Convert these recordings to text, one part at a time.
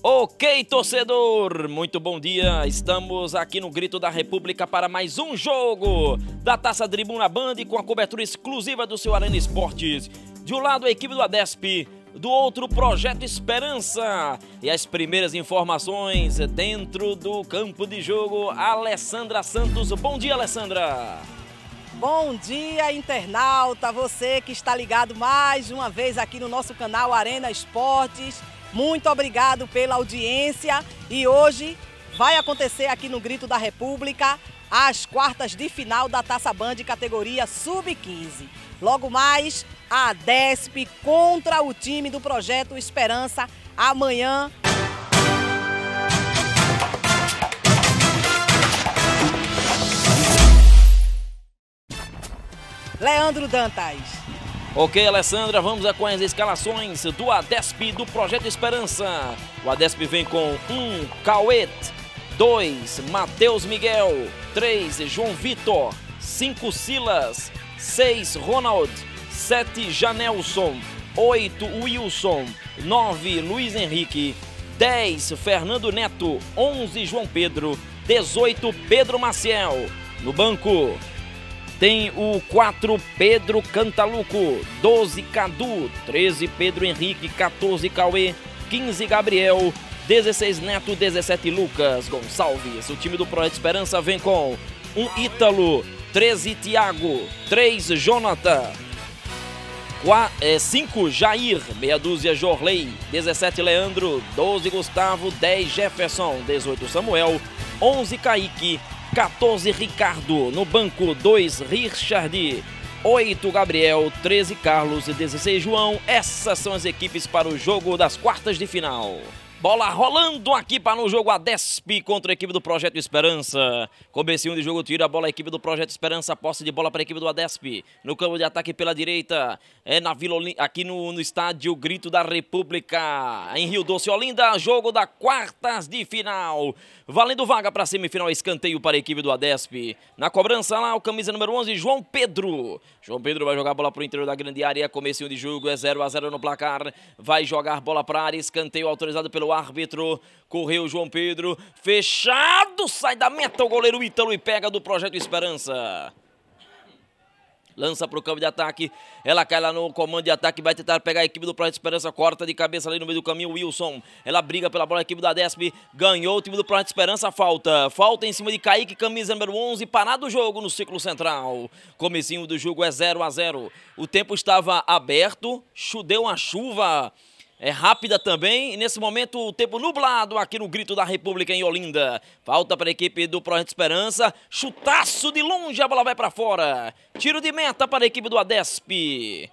Ok, torcedor, muito bom dia. Estamos aqui no Grito da República para mais um jogo da Taça Tribuna Band com a cobertura exclusiva do seu Arena Esportes. De um lado, a equipe do ADESP, do outro, o Projeto Esperança. E as primeiras informações dentro do campo de jogo, Alessandra Santos. Bom dia, Alessandra. Bom dia, internauta, você que está ligado mais uma vez aqui no nosso canal Arena Esportes. Muito obrigado pela audiência e hoje vai acontecer aqui no Grito da República as quartas de final da Taça Band categoria Sub-15. Logo mais, a DESP contra o time do Projeto Esperança amanhã. Leandro Dantas. Ok, Alessandra, vamos com as escalações do ADESP do Projeto Esperança. O ADESP vem com 1, um, Cauet, 2, Matheus Miguel, 3, João Vitor, 5, Silas, 6, Ronald, 7, Janelson, 8, Wilson, 9, Luiz Henrique, 10, Fernando Neto, 11, João Pedro, 18, Pedro Maciel. No banco, tem o 4 Pedro Cantaluco, 12 Cadu, 13 Pedro Henrique, 14 Cauê, 15 Gabriel, 16 Neto, 17 Lucas Gonçalves. O time do Projeto Esperança vem com 1 Ítalo, 13 Tiago, 3 Jonathan, 5 é, Jair, meia dúzia Jorley, 17 Leandro, 12 Gustavo, 10 Jefferson, 18 Samuel, 11 Kaique, 14 Ricardo, no banco 2 Richard, 8 Gabriel, 13 Carlos e 16 João. Essas são as equipes para o jogo das quartas de final. Bola rolando aqui para o jogo a Desp contra a equipe do Projeto Esperança. Comecinho de jogo, tira a bola a equipe do Projeto Esperança, posse de bola para a equipe do Adesp. No campo de ataque pela direita, é na Vila Olinda, aqui no, no estádio Grito da República, em Rio Doce, Olinda, jogo da quartas de final. Valendo vaga para semifinal, escanteio para a equipe do Adesp. Na cobrança lá, o camisa número 11, João Pedro. João Pedro vai jogar a bola para o interior da grande área, comecinho de jogo, é 0 a 0 no placar. Vai jogar bola para a área, escanteio autorizado pelo o árbitro. Correu João Pedro. Fechado. Sai da meta o goleiro Ítalo e pega do Projeto Esperança. Lança para o campo de ataque. Ela cai lá no comando de ataque. Vai tentar pegar a equipe do Projeto Esperança. Corta de cabeça ali no meio do caminho. Wilson. Ela briga pela bola. A equipe da Desp ganhou o time do Projeto Esperança. Falta. Falta em cima de Kaique. Camisa número 11. Parado o jogo no ciclo central. Comecinho do jogo é 0 a 0 O tempo estava aberto. Deu uma chuva é rápida também. E nesse momento, o tempo nublado aqui no Grito da República em Olinda. Falta para a equipe do Projeto Esperança. Chutaço de longe, a bola vai para fora. Tiro de meta para a equipe do Adesp.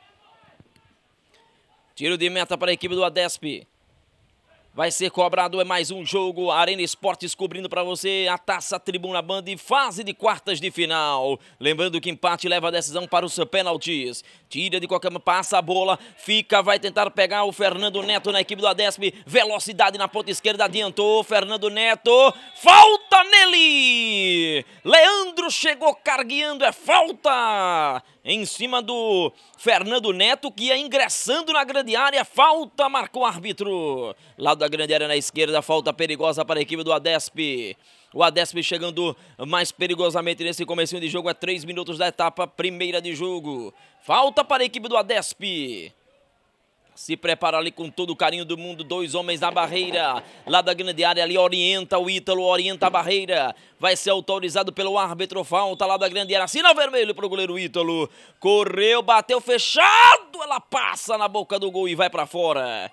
Tiro de meta para a equipe do Adesp. Vai ser cobrado é mais um jogo. Arena Esportes cobrindo para você a taça Tribuna Band e fase de quartas de final. Lembrando que empate leva a decisão para os pênaltis. Tira de qualquer passa a bola, fica, vai tentar pegar o Fernando Neto na equipe do Adesp. Velocidade na ponta esquerda, adiantou. Fernando Neto, falta nele! Leandro chegou cargueando, é falta! em cima do Fernando Neto, que ia ingressando na grande área. Falta, marcou o árbitro. Lado da grande área na esquerda, falta perigosa para a equipe do Adesp. O Adesp chegando mais perigosamente nesse começo de jogo, a é 3 minutos da etapa primeira de jogo. Falta para a equipe do Adesp. Se prepara ali com todo o carinho do mundo. Dois homens na barreira. Lá da grande área ali orienta o Ítalo, orienta a barreira. Vai ser autorizado pelo árbitro. Falta lá da grande área. Sinal vermelho para o goleiro Ítalo. Correu, bateu fechado. Ela passa na boca do gol e vai para fora.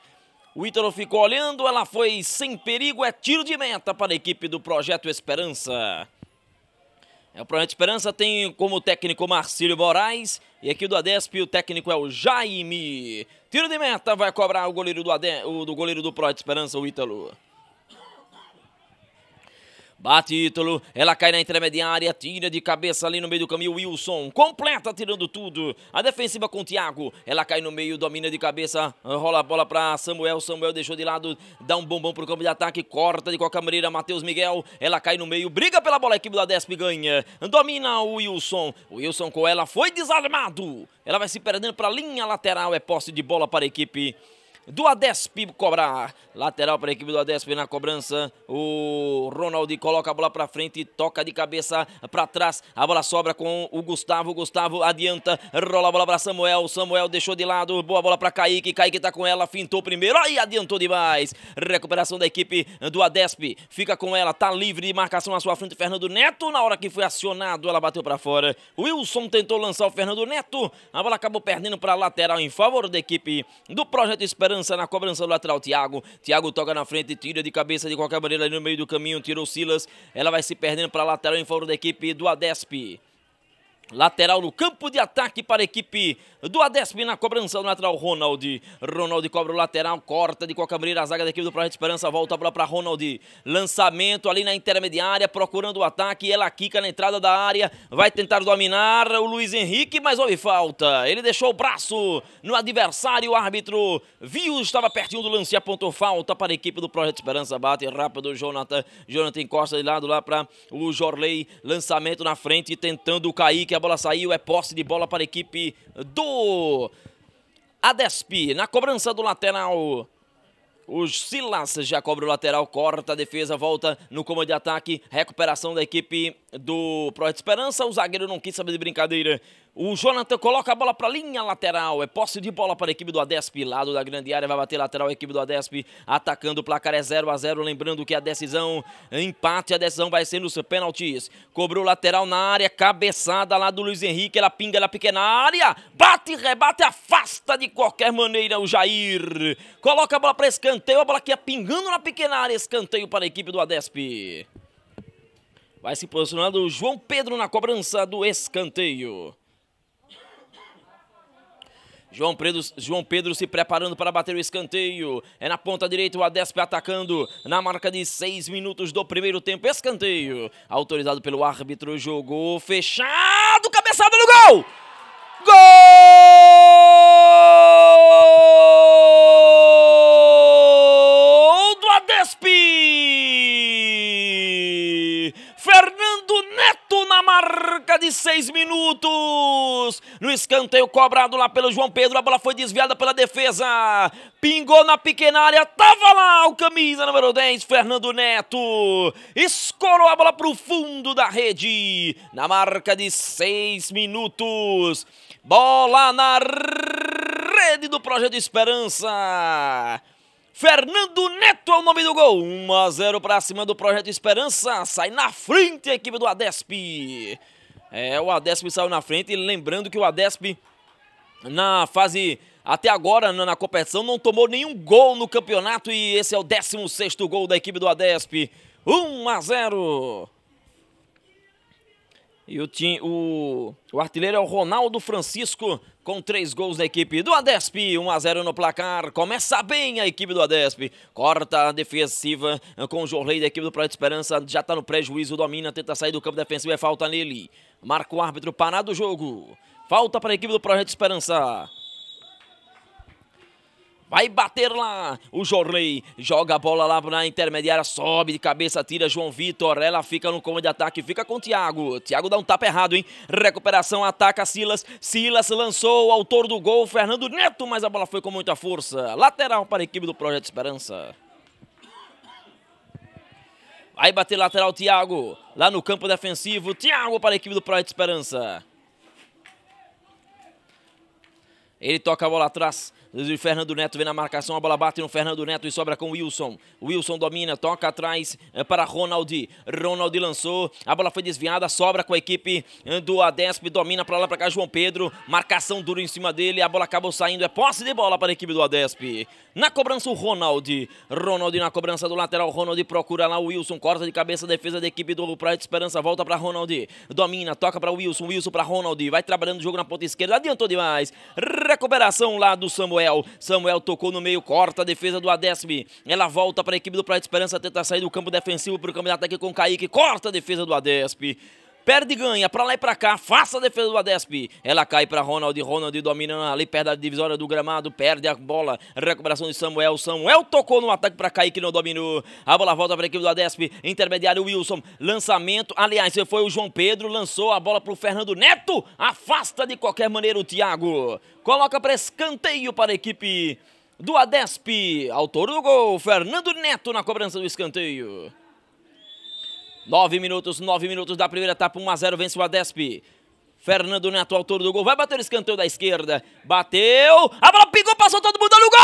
O Ítalo ficou olhando. Ela foi sem perigo. É tiro de meta para a equipe do Projeto Esperança. É o Projeto Esperança, tem como técnico Marcílio Moraes e aqui do Adesp o técnico é o Jaime. Tiro de meta vai cobrar o goleiro do, Ade... o, do goleiro do Projeto Esperança, o Ítalo. Bate título ela cai na intermediária, tira de cabeça ali no meio do caminho. Wilson completa tirando tudo. A defensiva com o Thiago, ela cai no meio, domina de cabeça, rola a bola para Samuel. Samuel deixou de lado, dá um bombom pro campo de ataque, corta de qualquer maneira. Matheus Miguel, ela cai no meio, briga pela bola. A equipe da Despe ganha, domina o Wilson. O Wilson com ela foi desarmado. Ela vai se perdendo para a linha lateral, é posse de bola para a equipe do Adesp cobrar. Lateral para a equipe do Adesp na cobrança. O Ronald coloca a bola para frente, toca de cabeça para trás. A bola sobra com o Gustavo. O Gustavo adianta, rola a bola para Samuel. Samuel deixou de lado. Boa bola para Kaique. Kaique tá com ela, fintou primeiro. Aí adiantou demais. Recuperação da equipe do Adesp. Fica com ela, tá livre de marcação na sua frente. Fernando Neto, na hora que foi acionado, ela bateu para fora. Wilson tentou lançar o Fernando Neto. A bola acabou perdendo para lateral em favor da equipe do Projeto Esperança liderança na cobrança do lateral, Thiago. Thiago toca na frente, tira de cabeça de qualquer maneira ali no meio do caminho, tirou Silas. Ela vai se perdendo para a lateral em favor da equipe do Adesp. Lateral no campo de ataque para a equipe do Adesp na cobrança do lateral Ronald. Ronald cobra o lateral, corta de qualquer maneira a zaga da equipe do Projeto Esperança. Volta a bola para Ronald. Lançamento ali na intermediária, procurando o ataque. Ela quica na entrada da área. Vai tentar dominar o Luiz Henrique, mas houve falta. Ele deixou o braço no adversário. O árbitro viu, estava pertinho do lance e apontou falta para a equipe do Projeto Esperança. Bate rápido o Jonathan. Jonathan encosta de lado lá para o Jorley. Lançamento na frente, tentando cair. Que a bola saiu, é posse de bola para a equipe do Adesp. Na cobrança do lateral, o Silas já cobra o lateral, corta a defesa, volta no comando de ataque. Recuperação da equipe do Projeto Esperança. O zagueiro não quis saber de brincadeira. O Jonathan coloca a bola para a linha lateral. É posse de bola para a equipe do Adesp. Lado da grande área vai bater lateral a equipe do Adesp. Atacando o placar é 0 a 0 Lembrando que a decisão, empate, a decisão vai ser nos pênaltis. Cobrou lateral na área. Cabeçada lá do Luiz Henrique. Ela pinga na pequena área. Bate, rebate, afasta de qualquer maneira o Jair. Coloca a bola para escanteio. A bola que é pingando na pequena área. Escanteio para a equipe do Adesp. Vai se posicionando o João Pedro na cobrança do escanteio. João Pedro, João Pedro se preparando para bater o escanteio. É na ponta direita o Adesp atacando na marca de seis minutos do primeiro tempo. Escanteio autorizado pelo árbitro. Jogou fechado, cabeçada no gol! Gol! na marca de seis minutos. No escanteio cobrado lá pelo João Pedro, a bola foi desviada pela defesa. Pingou na pequena área, tava lá o camisa número 10, Fernando Neto. Escorou a bola pro fundo da rede. Na marca de seis minutos. Bola na rede do Projeto Esperança. Fernando Neto é o nome do gol. 1 a 0 para cima do Projeto Esperança. Sai na frente a equipe do Adesp. É, o Adesp saiu na frente. Lembrando que o Adesp, na fase até agora na competição, não tomou nenhum gol no campeonato. E esse é o 16 gol da equipe do Adesp. 1 a 0. E o, time, o, o artilheiro é o Ronaldo Francisco com três gols da equipe do Adesp, 1 a 0 no placar, começa bem a equipe do Adesp, corta a defensiva eh, com o Jorley da equipe do Projeto Esperança, já está no prejuízo, domina, tenta sair do campo defensivo, é falta nele, marca o árbitro, parado o jogo, falta para a equipe do Projeto Esperança vai bater lá. O Jorley joga a bola lá na intermediária, sobe de cabeça, tira João Vitor. Ela fica no comando de ataque, fica com o Thiago. Thiago dá um tapa errado, hein? Recuperação, ataca Silas. Silas lançou o autor do gol, Fernando Neto, mas a bola foi com muita força. Lateral para a equipe do Projeto Esperança. Aí bater lateral Thiago, lá no campo defensivo. Thiago para a equipe do Projeto Esperança. Ele toca a bola atrás o Fernando Neto vem na marcação, a bola bate no Fernando Neto e sobra com o Wilson. Wilson domina, toca atrás eh, para Ronald. Ronald lançou, a bola foi desviada, sobra com a equipe eh, do Adesp, domina para lá para cá João Pedro. Marcação dura em cima dele, a bola acabou saindo, é posse de bola para a equipe do Adesp. Na cobrança o Ronald. Ronald na cobrança do lateral, Ronald procura lá o Wilson, corta de cabeça a defesa da equipe do Praia de Esperança, volta para Ronald. Domina, toca para Wilson, Wilson para Ronald, vai trabalhando o jogo na ponta esquerda, adiantou demais. Recuperação lá do Samuel. Samuel. Samuel tocou no meio, corta a defesa do Adesme. Ela volta para a equipe do Praia de Esperança, tenta sair do campo defensivo para o campeonato aqui com o Kaique. Corta a defesa do Adesme perde e ganha, pra lá e pra cá, faça a defesa do Adesp. Ela cai pra Ronald, Ronald domina ali perto da divisória do gramado, perde a bola, recuperação de Samuel, Samuel tocou no ataque pra Kaique, não dominou. A bola volta pra equipe do Adesp, intermediário Wilson, lançamento, aliás, foi o João Pedro, lançou a bola pro Fernando Neto, afasta de qualquer maneira o Thiago. Coloca pra escanteio para a equipe do Adesp, autor do gol, Fernando Neto na cobrança do escanteio. 9 minutos, 9 minutos da primeira etapa, 1 a 0 vence o Adesp. Fernando Neto, autor do gol, vai bater o escanteio da esquerda. Bateu, a bola pingou, passou todo mundo, olha o gol!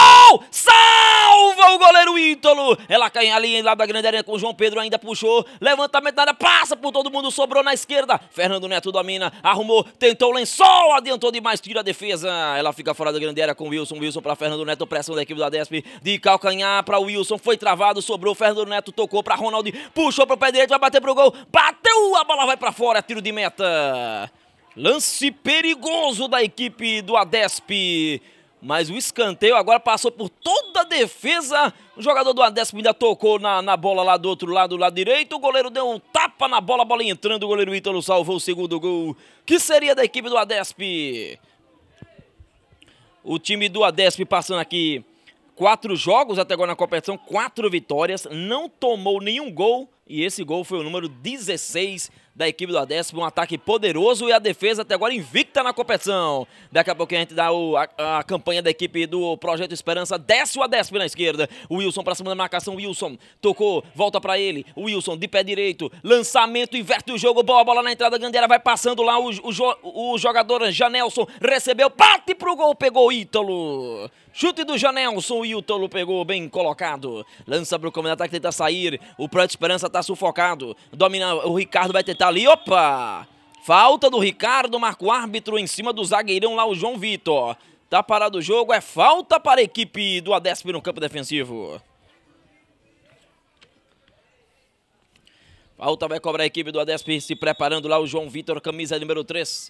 título. Ela cai ali lá da grande arena com o João Pedro, ainda puxou. Levantamento na passa por todo mundo, sobrou na esquerda. Fernando Neto domina, arrumou, tentou o lençol, adiantou demais, tira a defesa. Ela fica fora da grande área com Wilson. Wilson para Fernando Neto, pressão da equipe da DESP. De calcanhar para Wilson, foi travado, sobrou. Fernando Neto tocou para Ronaldo, puxou para o pé direito, vai bater para o gol. Bateu, a bola vai para fora, é tiro de meta. Lance perigoso da equipe do ADESP. Mas o escanteio agora passou por toda a defesa. O jogador do Adesp ainda tocou na, na bola lá do outro lado, do lado direito. O goleiro deu um tapa na bola, a bola entrando. O goleiro Ítalo salvou o segundo gol, que seria da equipe do Adesp. O time do Adesp passando aqui quatro jogos até agora na competição, quatro vitórias. Não tomou nenhum gol e esse gol foi o número 16 da equipe do Adesp. Um ataque poderoso e a defesa até agora invicta na competição. Daqui a pouco a gente dá o, a, a, campanha da equipe do Projeto Esperança. Desce o Adesp na esquerda. O Wilson para cima da marcação. Wilson tocou, volta para ele. O Wilson de pé direito. Lançamento, inverte o jogo. Boa bola na entrada. Gandeira vai passando lá. O, o, o jogador Janelson recebeu. Bate pro gol. Pegou o Ítalo. Chute do Janelson e o Tolo pegou bem colocado. Lança pro comando ataque, tá tenta sair. O Prato Esperança tá sufocado. Domina, o Ricardo vai tentar ali. Opa! Falta do Ricardo, marca o árbitro em cima do zagueirão lá, o João Vitor. Tá parado o jogo, é falta para a equipe do Adesp no campo defensivo. Falta vai cobrar a equipe do Adesp se preparando lá, o João Vitor, camisa número 3.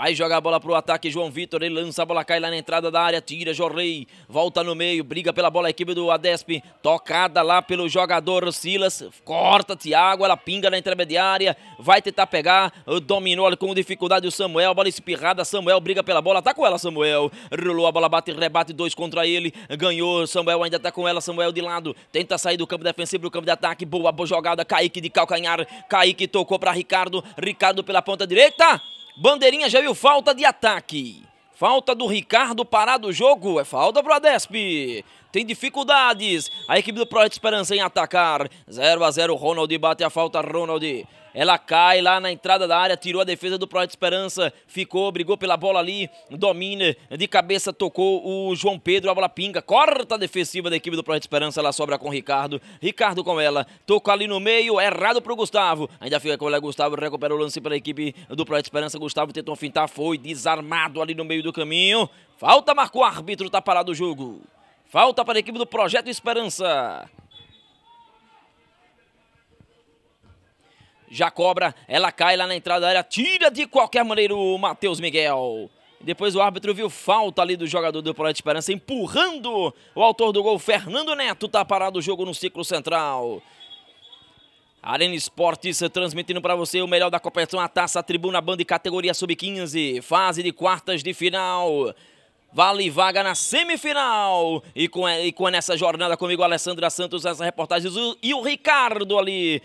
Vai jogar a bola pro ataque, João Vitor. Ele lança a bola, cai lá na entrada da área, tira, Jorrei. Volta no meio, briga pela bola a equipe do Adesp. Tocada lá pelo jogador Silas. Corta Thiago, ela pinga na intermediária. Vai tentar pegar, dominou ali com dificuldade o Samuel. Bola espirrada, Samuel briga pela bola, tá com ela Samuel. Rolou a bola, bate, rebate, dois contra ele. Ganhou, Samuel ainda tá com ela, Samuel de lado. Tenta sair do campo defensivo, do campo de ataque. Boa, boa jogada, Kaique de calcanhar. Kaique tocou para Ricardo. Ricardo pela ponta direita. Bandeirinha já viu falta de ataque. Falta do Ricardo parar do jogo. É falta para o Adesp. Tem dificuldades. A equipe do Projeto Esperança em atacar. 0 a 0 Ronald bate a falta. Ronald ela cai lá na entrada da área, tirou a defesa do Projeto Esperança, ficou, brigou pela bola ali, domina, de cabeça tocou o João Pedro, a bola pinga, corta a defensiva da equipe do Projeto Esperança, ela sobra com o Ricardo. Ricardo com ela, tocou ali no meio, é errado pro Gustavo. Ainda fica com ela, Gustavo recupera o lance para a equipe do Projeto Esperança. Gustavo tentou fintar, foi desarmado ali no meio do caminho. Falta, marcou o árbitro, tá parado o jogo. Falta para a equipe do Projeto Esperança. Já cobra, ela cai lá na entrada da área, tira de qualquer maneira o Matheus Miguel. Depois o árbitro viu falta ali do jogador do Projeto Esperança, empurrando o autor do gol, Fernando Neto, tá parado o jogo no ciclo central. Arena Esportes transmitindo para você o melhor da competição, a taça, a tribuna, banda e categoria sub-15, fase de quartas de final. Vale vaga na semifinal. E com, e com essa jornada comigo, Alessandra Santos, as reportagens e o Ricardo ali,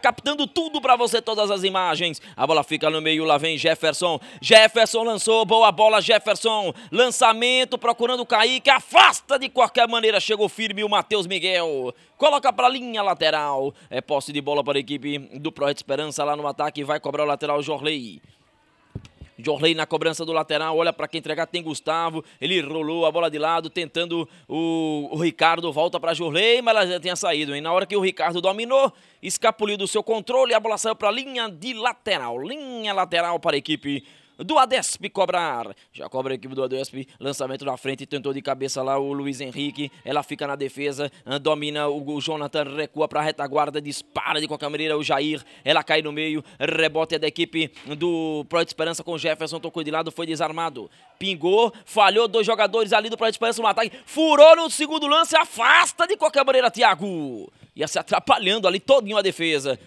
captando tudo para você, todas as imagens. A bola fica no meio, lá vem Jefferson. Jefferson lançou, boa bola, Jefferson. Lançamento, procurando o Kaique, afasta de qualquer maneira. Chegou firme o Matheus Miguel. Coloca para linha lateral. É posse de bola para a equipe do Projeto Esperança lá no ataque. Vai cobrar o lateral Jorley. Jorley na cobrança do lateral, olha para quem entregar, tem Gustavo. Ele rolou a bola de lado, tentando o, o Ricardo, volta para Jorley, mas ela já tinha saído. Hein? Na hora que o Ricardo dominou, escapuliu do seu controle, a bola saiu para linha de lateral. Linha lateral para a equipe do Adesp cobrar. Já cobra a equipe do Adesp, lançamento na frente, tentou de cabeça lá o Luiz Henrique. Ela fica na defesa, ah, domina o Jonathan, recua para a retaguarda, dispara de qualquer maneira o Jair. Ela cai no meio, rebote é da equipe do Pro de Esperança com Jefferson, tocou de lado, foi desarmado. Pingou, falhou dois jogadores ali do Pro de Esperança no ataque, furou no segundo lance, afasta de qualquer maneira Thiago. Ia se atrapalhando ali todinho a defesa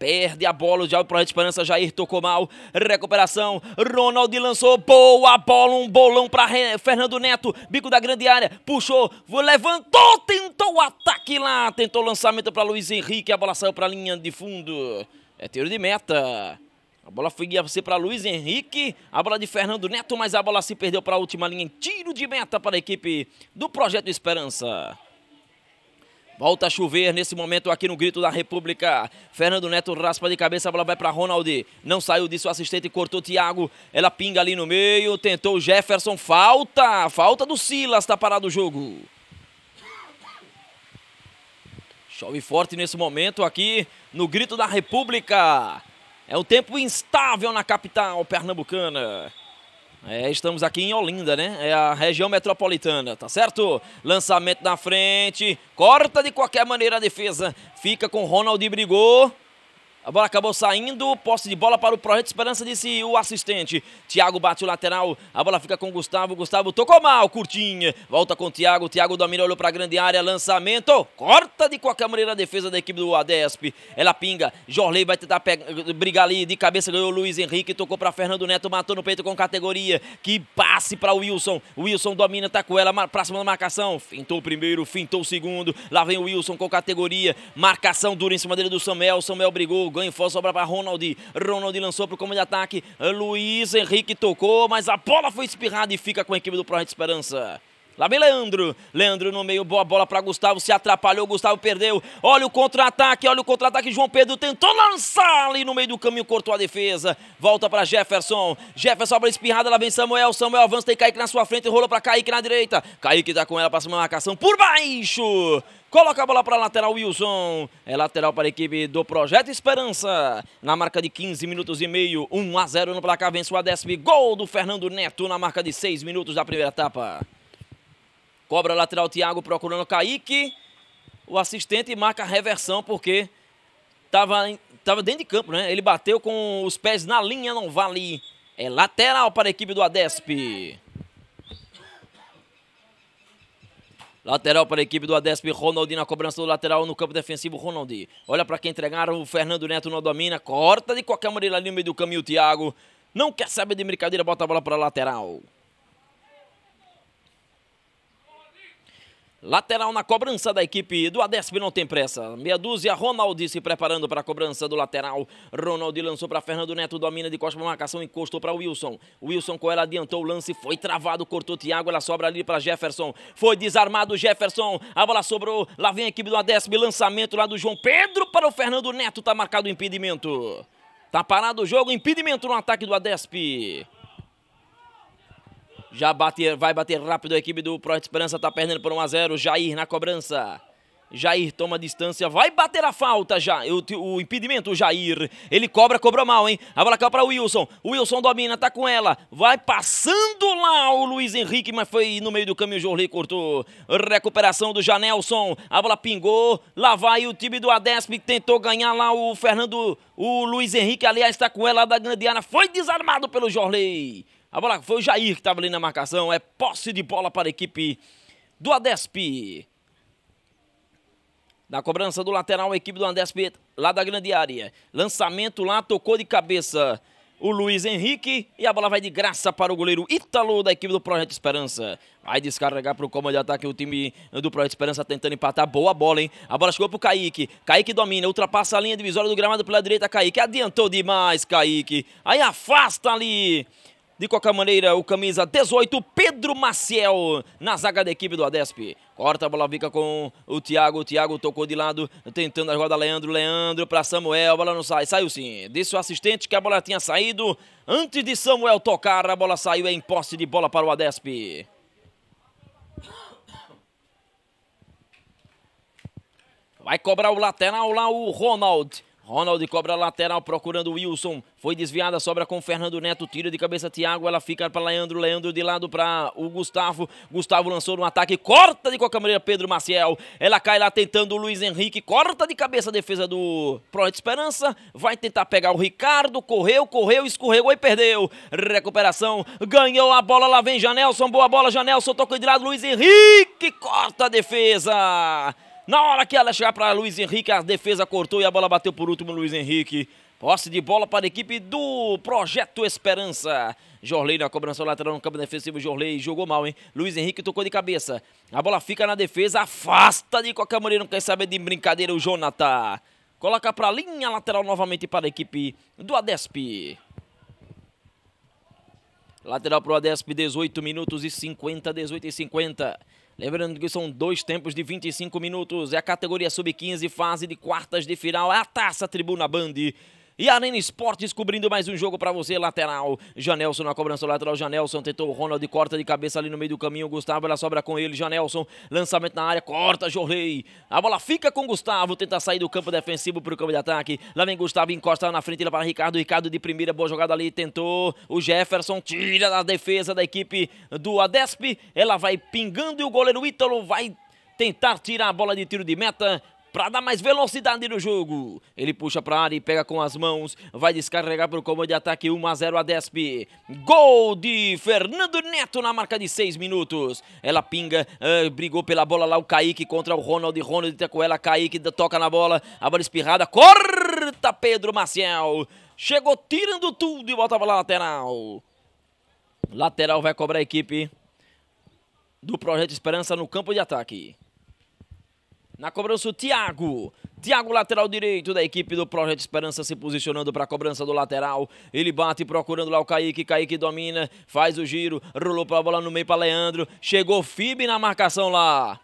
perde a bola, o Diabo Projeto Esperança, Jair tocou mal, recuperação, Ronald lançou, boa bola, um bolão para Fernando Neto, bico da grande área, puxou, levantou, tentou o ataque lá, tentou o lançamento para Luiz Henrique, a bola saiu para a linha de fundo, é tiro de meta. A bola foi para Luiz Henrique, a bola de Fernando Neto, mas a bola se perdeu para a última linha. Tiro de meta para a equipe do Projeto Esperança. Volta a chover nesse momento aqui no Grito da República. Fernando Neto raspa de cabeça, a bola vai para Ronaldi. Não saiu disso o assistente, cortou Thiago. Ela pinga ali no meio, tentou Jefferson. Falta, falta do Silas, está parado o jogo. Chove forte nesse momento aqui no Grito da República. É um tempo instável na capital pernambucana. É, estamos aqui em Olinda, né? É a região metropolitana, tá certo? Lançamento na frente, corta de qualquer maneira a defesa, fica com Ronald Brigou. A bola acabou saindo, posse de bola para o Projeto Esperança, disse o assistente. Thiago bate o lateral, a bola fica com Gustavo. Gustavo tocou mal, curtinha. Volta com Thiago, Thiago domina, olhou para a grande área, lançamento. Corta de qualquer maneira a defesa da equipe do Adesp. Ela pinga, Jorley vai tentar pegar, brigar ali, de cabeça ganhou o Luiz Henrique, tocou para Fernando Neto, matou no peito com categoria. Que passe para o Wilson. Wilson domina, tá com ela, próxima da marcação. Fintou o primeiro, fintou o segundo. Lá vem o Wilson com categoria. Marcação dura em cima dele do Samuel, Samuel brigou pelo ganho. Foz sobra para Ronald. Ronald lançou para o comando de ataque. Luiz Henrique tocou, mas a bola foi espirrada e fica com a equipe do Projeto Esperança. Lá vem Leandro. Leandro no meio, boa bola para Gustavo. Se atrapalhou, Gustavo perdeu. Olha o contra-ataque, olha o contra-ataque. João Pedro tentou lançar ali no meio do caminho, cortou a defesa. Volta para Jefferson. Jefferson abre espirrada, lá vem Samuel. Samuel avança, tem Kaique na sua frente, rolou para Kaique na direita. Kaique tá com ela para cima da marcação por baixo. Coloca a bola para a lateral, Wilson. É lateral para a equipe do Projeto Esperança. Na marca de 15 minutos e meio, 1 a 0 no placar. Vence o Adesp. Gol do Fernando Neto na marca de 6 minutos da primeira etapa. Cobra lateral, Thiago procurando Kaique. O assistente marca a reversão porque estava tava dentro de campo, né? Ele bateu com os pés na linha, não vale. É lateral para a equipe do Adesp. Lateral para a equipe do Adesp, Ronaldinho na cobrança do lateral no campo defensivo, Ronaldinho. Olha para quem entregaram, o Fernando Neto não domina, corta de qualquer maneira ali no meio do caminho o Thiago. Não quer saber de brincadeira, bota a bola para a lateral. Lateral na cobrança da equipe do Adesp não tem pressa. Meia dúzia, Ronaldi se preparando para a cobrança do lateral. Ronaldi lançou para Fernando Neto, domina de costa para marcação, encostou para Wilson. Wilson com ela adiantou o lance, foi travado, cortou Thiago, ela sobra ali para Jefferson. Foi desarmado Jefferson, a bola sobrou, lá vem a equipe do Adesp, lançamento lá do João Pedro para o Fernando Neto, tá marcado o impedimento. Tá parado o jogo, impedimento no ataque do Adesp. Já bate, vai bater rápido a equipe do Pro Esperança, tá perdendo por 1 a 0 Jair na cobrança. Jair toma distância, vai bater a falta já. O, o impedimento, o Jair. Ele cobra, cobra mal, hein? A bola caiu para Wilson. Wilson domina, tá com ela. Vai passando lá o Luiz Henrique, mas foi no meio do caminho. O jorley cortou. Recuperação do Janelson. A bola pingou. Lá vai o time do Adesp. Tentou ganhar lá o Fernando. O Luiz Henrique, aliás, está com ela da grande área. Foi desarmado pelo Jorley. A ah, bola foi o Jair que estava ali na marcação. É posse de bola para a equipe do Adesp. Na cobrança do lateral, a equipe do Adesp lá da grande área. Lançamento lá, tocou de cabeça o Luiz Henrique. E a bola vai de graça para o goleiro Ítalo da equipe do Projeto Esperança. Vai descarregar para o comando de ataque o time do Projeto Esperança tentando empatar. Boa bola, hein? A bola chegou para o Kaique. Kaique domina, ultrapassa a linha divisória do gramado pela direita. Kaique adiantou demais, Kaique. Aí afasta ali de qualquer maneira, o camisa 18, Pedro Maciel, na zaga da equipe do Adesp. Corta a bola, fica com o Thiago. O Thiago tocou de lado, tentando a jogada Leandro. Leandro para Samuel, a bola não sai. Saiu sim. Disse o assistente que a bola tinha saído. Antes de Samuel tocar, a bola saiu em posse de bola para o Adesp. Vai cobrar o lateral lá, o Ronald. Ronald cobra lateral procurando Wilson. Foi desviada, sobra com Fernando Neto. Tira de cabeça Thiago. Ela fica para Leandro. Leandro de lado para o Gustavo. Gustavo lançou no ataque. Corta de qualquer maneira Pedro Maciel. Ela cai lá tentando o Luiz Henrique. Corta de cabeça a defesa do Projeto Esperança. Vai tentar pegar o Ricardo. Correu, correu, escorregou e perdeu. Recuperação. Ganhou a bola. Lá vem Janelson. Boa bola, Janelson. Tocou de lado. Luiz Henrique. Corta a defesa. Na hora que ela chegar para Luiz Henrique, a defesa cortou e a bola bateu por último Luiz Henrique. Posse de bola para a equipe do Projeto Esperança. Jorley na cobrança lateral no campo defensivo. Jorley jogou mal, hein? Luiz Henrique tocou de cabeça. A bola fica na defesa, afasta de qualquer maneira. Não quer saber de brincadeira o Jonathan. Coloca para a linha lateral novamente para a equipe do Adesp. Lateral para o Adesp, 18 minutos e 50, 18 e 50. Lembrando que são dois tempos de 25 minutos. É a categoria sub-15, fase de quartas de final. É a taça Tribuna Band. E a Arena Esporte descobrindo mais um jogo para você, lateral. Janelson na cobrança lateral, Janelson tentou o Ronald, corta de cabeça ali no meio do caminho, Gustavo, ela sobra com ele, Janelson, lançamento na área, corta, Jorrei A bola fica com Gustavo, tenta sair do campo defensivo para o campo de ataque. Lá vem Gustavo, encosta na frente, ele para Ricardo, Ricardo de primeira, boa jogada ali, tentou. O Jefferson tira da defesa da equipe do Adesp, ela vai pingando e o goleiro Ítalo vai tentar tirar a bola de tiro de meta para dar mais velocidade no jogo. Ele puxa para área e pega com as mãos, vai descarregar para o comando de ataque 1 a 0 a Desp. Gol de Fernando Neto na marca de 6 minutos. Ela pinga, uh, brigou pela bola lá o Kaique contra o Ronald, Ronald tá com ela, Kaique toca na bola, a bola espirrada, corta Pedro Maciel. Chegou tirando tudo e volta para lateral. Lateral vai cobrar a equipe do Projeto Esperança no campo de ataque. Na cobrança o Thiago. Thiago, lateral direito da equipe do Projeto Esperança, se posicionando para a cobrança do lateral. Ele bate procurando lá o Kaique. Kaique domina, faz o giro, rolou para a bola no meio para Leandro. Chegou Fib na marcação lá.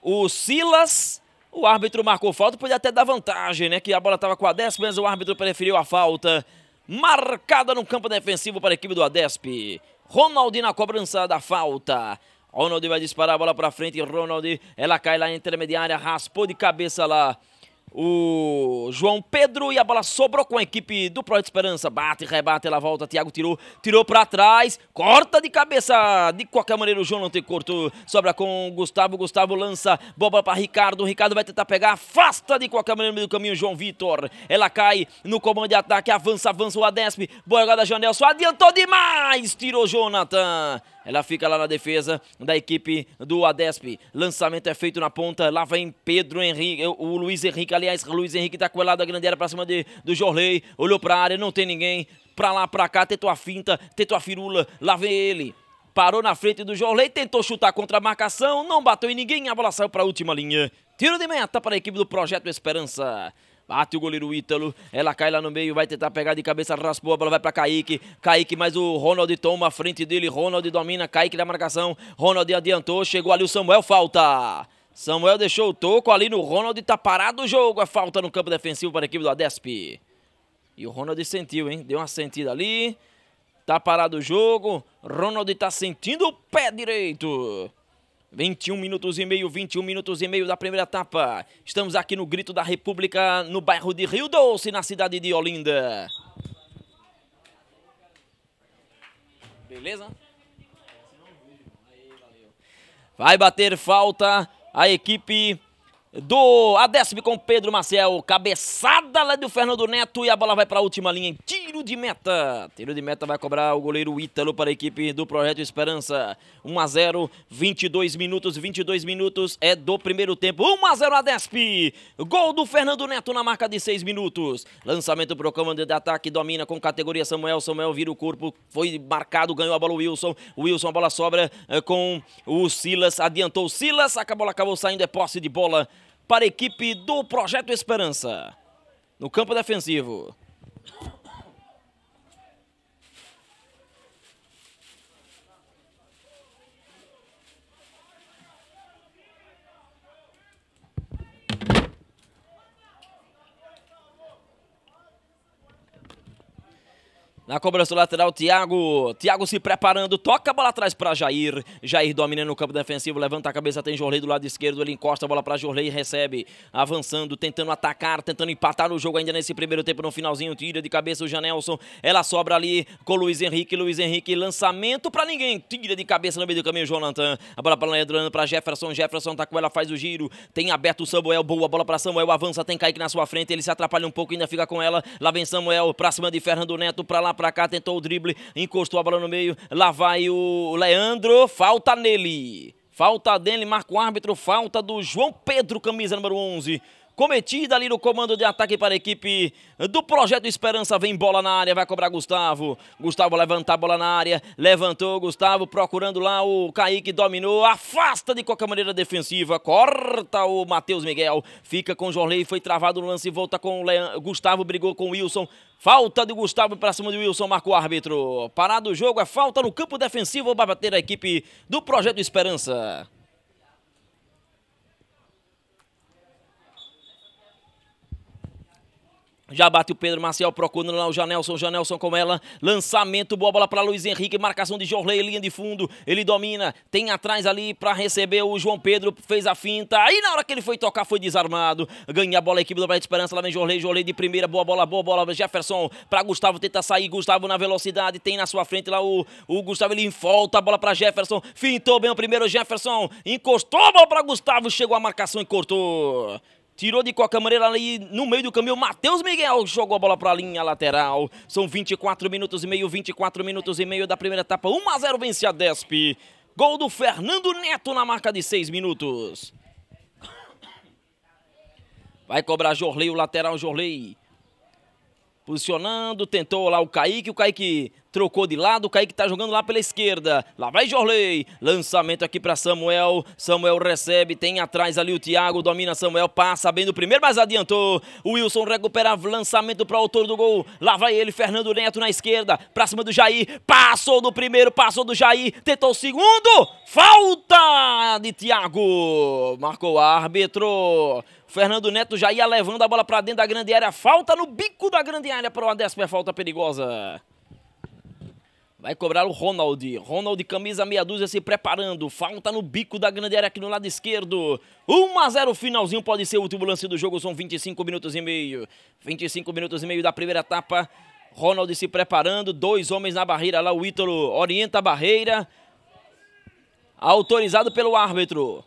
O Silas o árbitro marcou falta, podia até dar vantagem, né? Que a bola estava com a 10, mas o árbitro preferiu a falta. Marcada no campo defensivo para a equipe do Adesp. Ronaldinho na cobrança da falta. Ronald vai disparar a bola para frente. Ronald, ela cai lá na intermediária, raspou de cabeça lá o João Pedro e a bola sobrou com a equipe do Projeto Esperança. Bate, rebate, ela volta. Thiago tirou, tirou para trás, corta de cabeça. De qualquer maneira, o João não tem cortou. Sobra com o Gustavo. Gustavo lança bola para Ricardo. Ricardo vai tentar pegar, afasta de qualquer maneira no meio do caminho. João Vitor, ela cai no comando de ataque, avança, avança o Adesp. Boa jogada, Janelson. Adiantou demais, tirou Jonathan. Ela fica lá na defesa da equipe do Adesp. Lançamento é feito na ponta. Lá vem Pedro Henrique, o Luiz Henrique. Aliás, Luiz Henrique tá coelado a grande área pra cima de, do Jorley. Olhou pra área, não tem ninguém. Pra lá, pra cá, tentou a finta, tentou a firula. Lá vem ele. Parou na frente do Jorley, tentou chutar contra a marcação, não bateu em ninguém, a bola saiu para a última linha. Tiro de meta para a equipe do Projeto Esperança. Bate o goleiro Ítalo. Ela cai lá no meio, vai tentar pegar de cabeça, raspou a bola, vai para Kaique. Kaique, mas o Ronald toma a frente dele. Ronald domina, Kaique da marcação. Ronald adiantou, chegou ali o Samuel, falta. Samuel deixou o toco ali no Ronald, tá parado o jogo. É falta no campo defensivo para a equipe do Adesp. E o Ronald sentiu, hein? Deu uma sentida ali. Tá parado o jogo. Ronald tá sentindo o pé direito. 21 minutos e meio, 21 minutos e meio da primeira etapa. Estamos aqui no Grito da República, no bairro de Rio Doce, na cidade de Olinda. Beleza? Vai bater falta a equipe do Adesp com Pedro Marcel, cabeçada lá do Fernando Neto e a bola vai para a última linha em tiro de meta. Tiro de meta vai cobrar o goleiro Ítalo para a equipe do Projeto Esperança. 1 a 0, 22 minutos, 22 minutos é do primeiro tempo. 1 a 0 Adesp. Gol do Fernando Neto na marca de 6 minutos. Lançamento para o comando de ataque, domina com categoria Samuel. Samuel vira o corpo, foi marcado, ganhou a bola o Wilson. O Wilson, a bola sobra eh, com o Silas, adiantou o Silas, a bola acabou saindo, é posse de bola para a equipe do Projeto Esperança. No campo defensivo. Na cobrança do lateral, Thiago. Thiago se preparando, toca a bola atrás para Jair. Jair domina no campo defensivo, levanta a cabeça, tem Jorley do lado esquerdo, ele encosta a bola para Jorley e recebe. Avançando, tentando atacar, tentando empatar no jogo ainda nesse primeiro tempo, no finalzinho, tira de cabeça o Janelson. Ela sobra ali com o Luiz Henrique, Luiz Henrique, lançamento para ninguém. Tira de cabeça no meio do caminho, Jonathan. A bola para Leandro, para Jefferson. Jefferson tá com ela, faz o giro. Tem aberto o Samuel, boa bola para Samuel, avança, tem Kaique na sua frente, ele se atrapalha um pouco, ainda fica com ela. Lá vem Samuel, pra cima de Fernando Neto, para lá pra cá, tentou o drible, encostou a bola no meio. Lá vai o Leandro, falta nele. Falta dele, marca o árbitro, falta do João Pedro, camisa número 11 cometida ali no comando de ataque para a equipe do Projeto Esperança. Vem bola na área, vai cobrar Gustavo. Gustavo levantar a bola na área, levantou Gustavo procurando lá o Kaique, dominou, afasta de qualquer maneira defensiva, corta o Matheus Miguel, fica com o Jorley, foi travado o lance, volta com o Gustavo, brigou com o Wilson. Falta de Gustavo para cima de Wilson, marcou o árbitro. Parado o jogo, é falta no campo defensivo, vai bater a equipe do Projeto Esperança. Já bate o Pedro Maciel procurando lá o Janelson. Janelson com ela. Lançamento, boa bola para Luiz Henrique. Marcação de Jorley, linha de fundo. Ele domina. Tem atrás ali para receber o João Pedro. Fez a finta. Aí na hora que ele foi tocar, foi desarmado. Ganha a bola a equipe do Brasil de Esperança. Lá vem Jorley. Jorley de primeira. Boa bola, boa bola. Jefferson para Gustavo. Tenta sair. Gustavo na velocidade. Tem na sua frente lá o, o Gustavo. Ele volta a bola para Jefferson. Fintou bem o primeiro Jefferson. Encostou a bola para Gustavo. Chegou a marcação e cortou. Tirou de qualquer maneira ali no meio do caminho. Matheus Miguel jogou a bola para a linha lateral. São 24 minutos e meio, 24 minutos e meio da primeira etapa. 1 a 0 vence a Desp. Gol do Fernando Neto na marca de 6 minutos. Vai cobrar Jorley, o lateral Jorley posicionando, tentou lá o Kaique, o Kaique trocou de lado, o Kaique tá jogando lá pela esquerda, lá vai Jorley, lançamento aqui para Samuel, Samuel recebe, tem atrás ali o Thiago, domina Samuel, passa bem do primeiro, mas adiantou, o Wilson recupera lançamento para o autor do gol, lá vai ele, Fernando Neto na esquerda, pra cima do Jair, passou do primeiro, passou do Jair, tentou o segundo, falta de Thiago, marcou o árbitro, Fernando Neto já ia levando a bola para dentro da grande área. Falta no bico da grande área para o Adesper. Falta perigosa. Vai cobrar o Ronald. Ronald, camisa meia dúzia, se preparando. Falta no bico da grande área aqui no lado esquerdo. 1 a 0 finalzinho. Pode ser o último lance do jogo. São 25 minutos e meio. 25 minutos e meio da primeira etapa. Ronald se preparando. Dois homens na barreira lá. O Ítalo orienta a barreira. Autorizado pelo árbitro.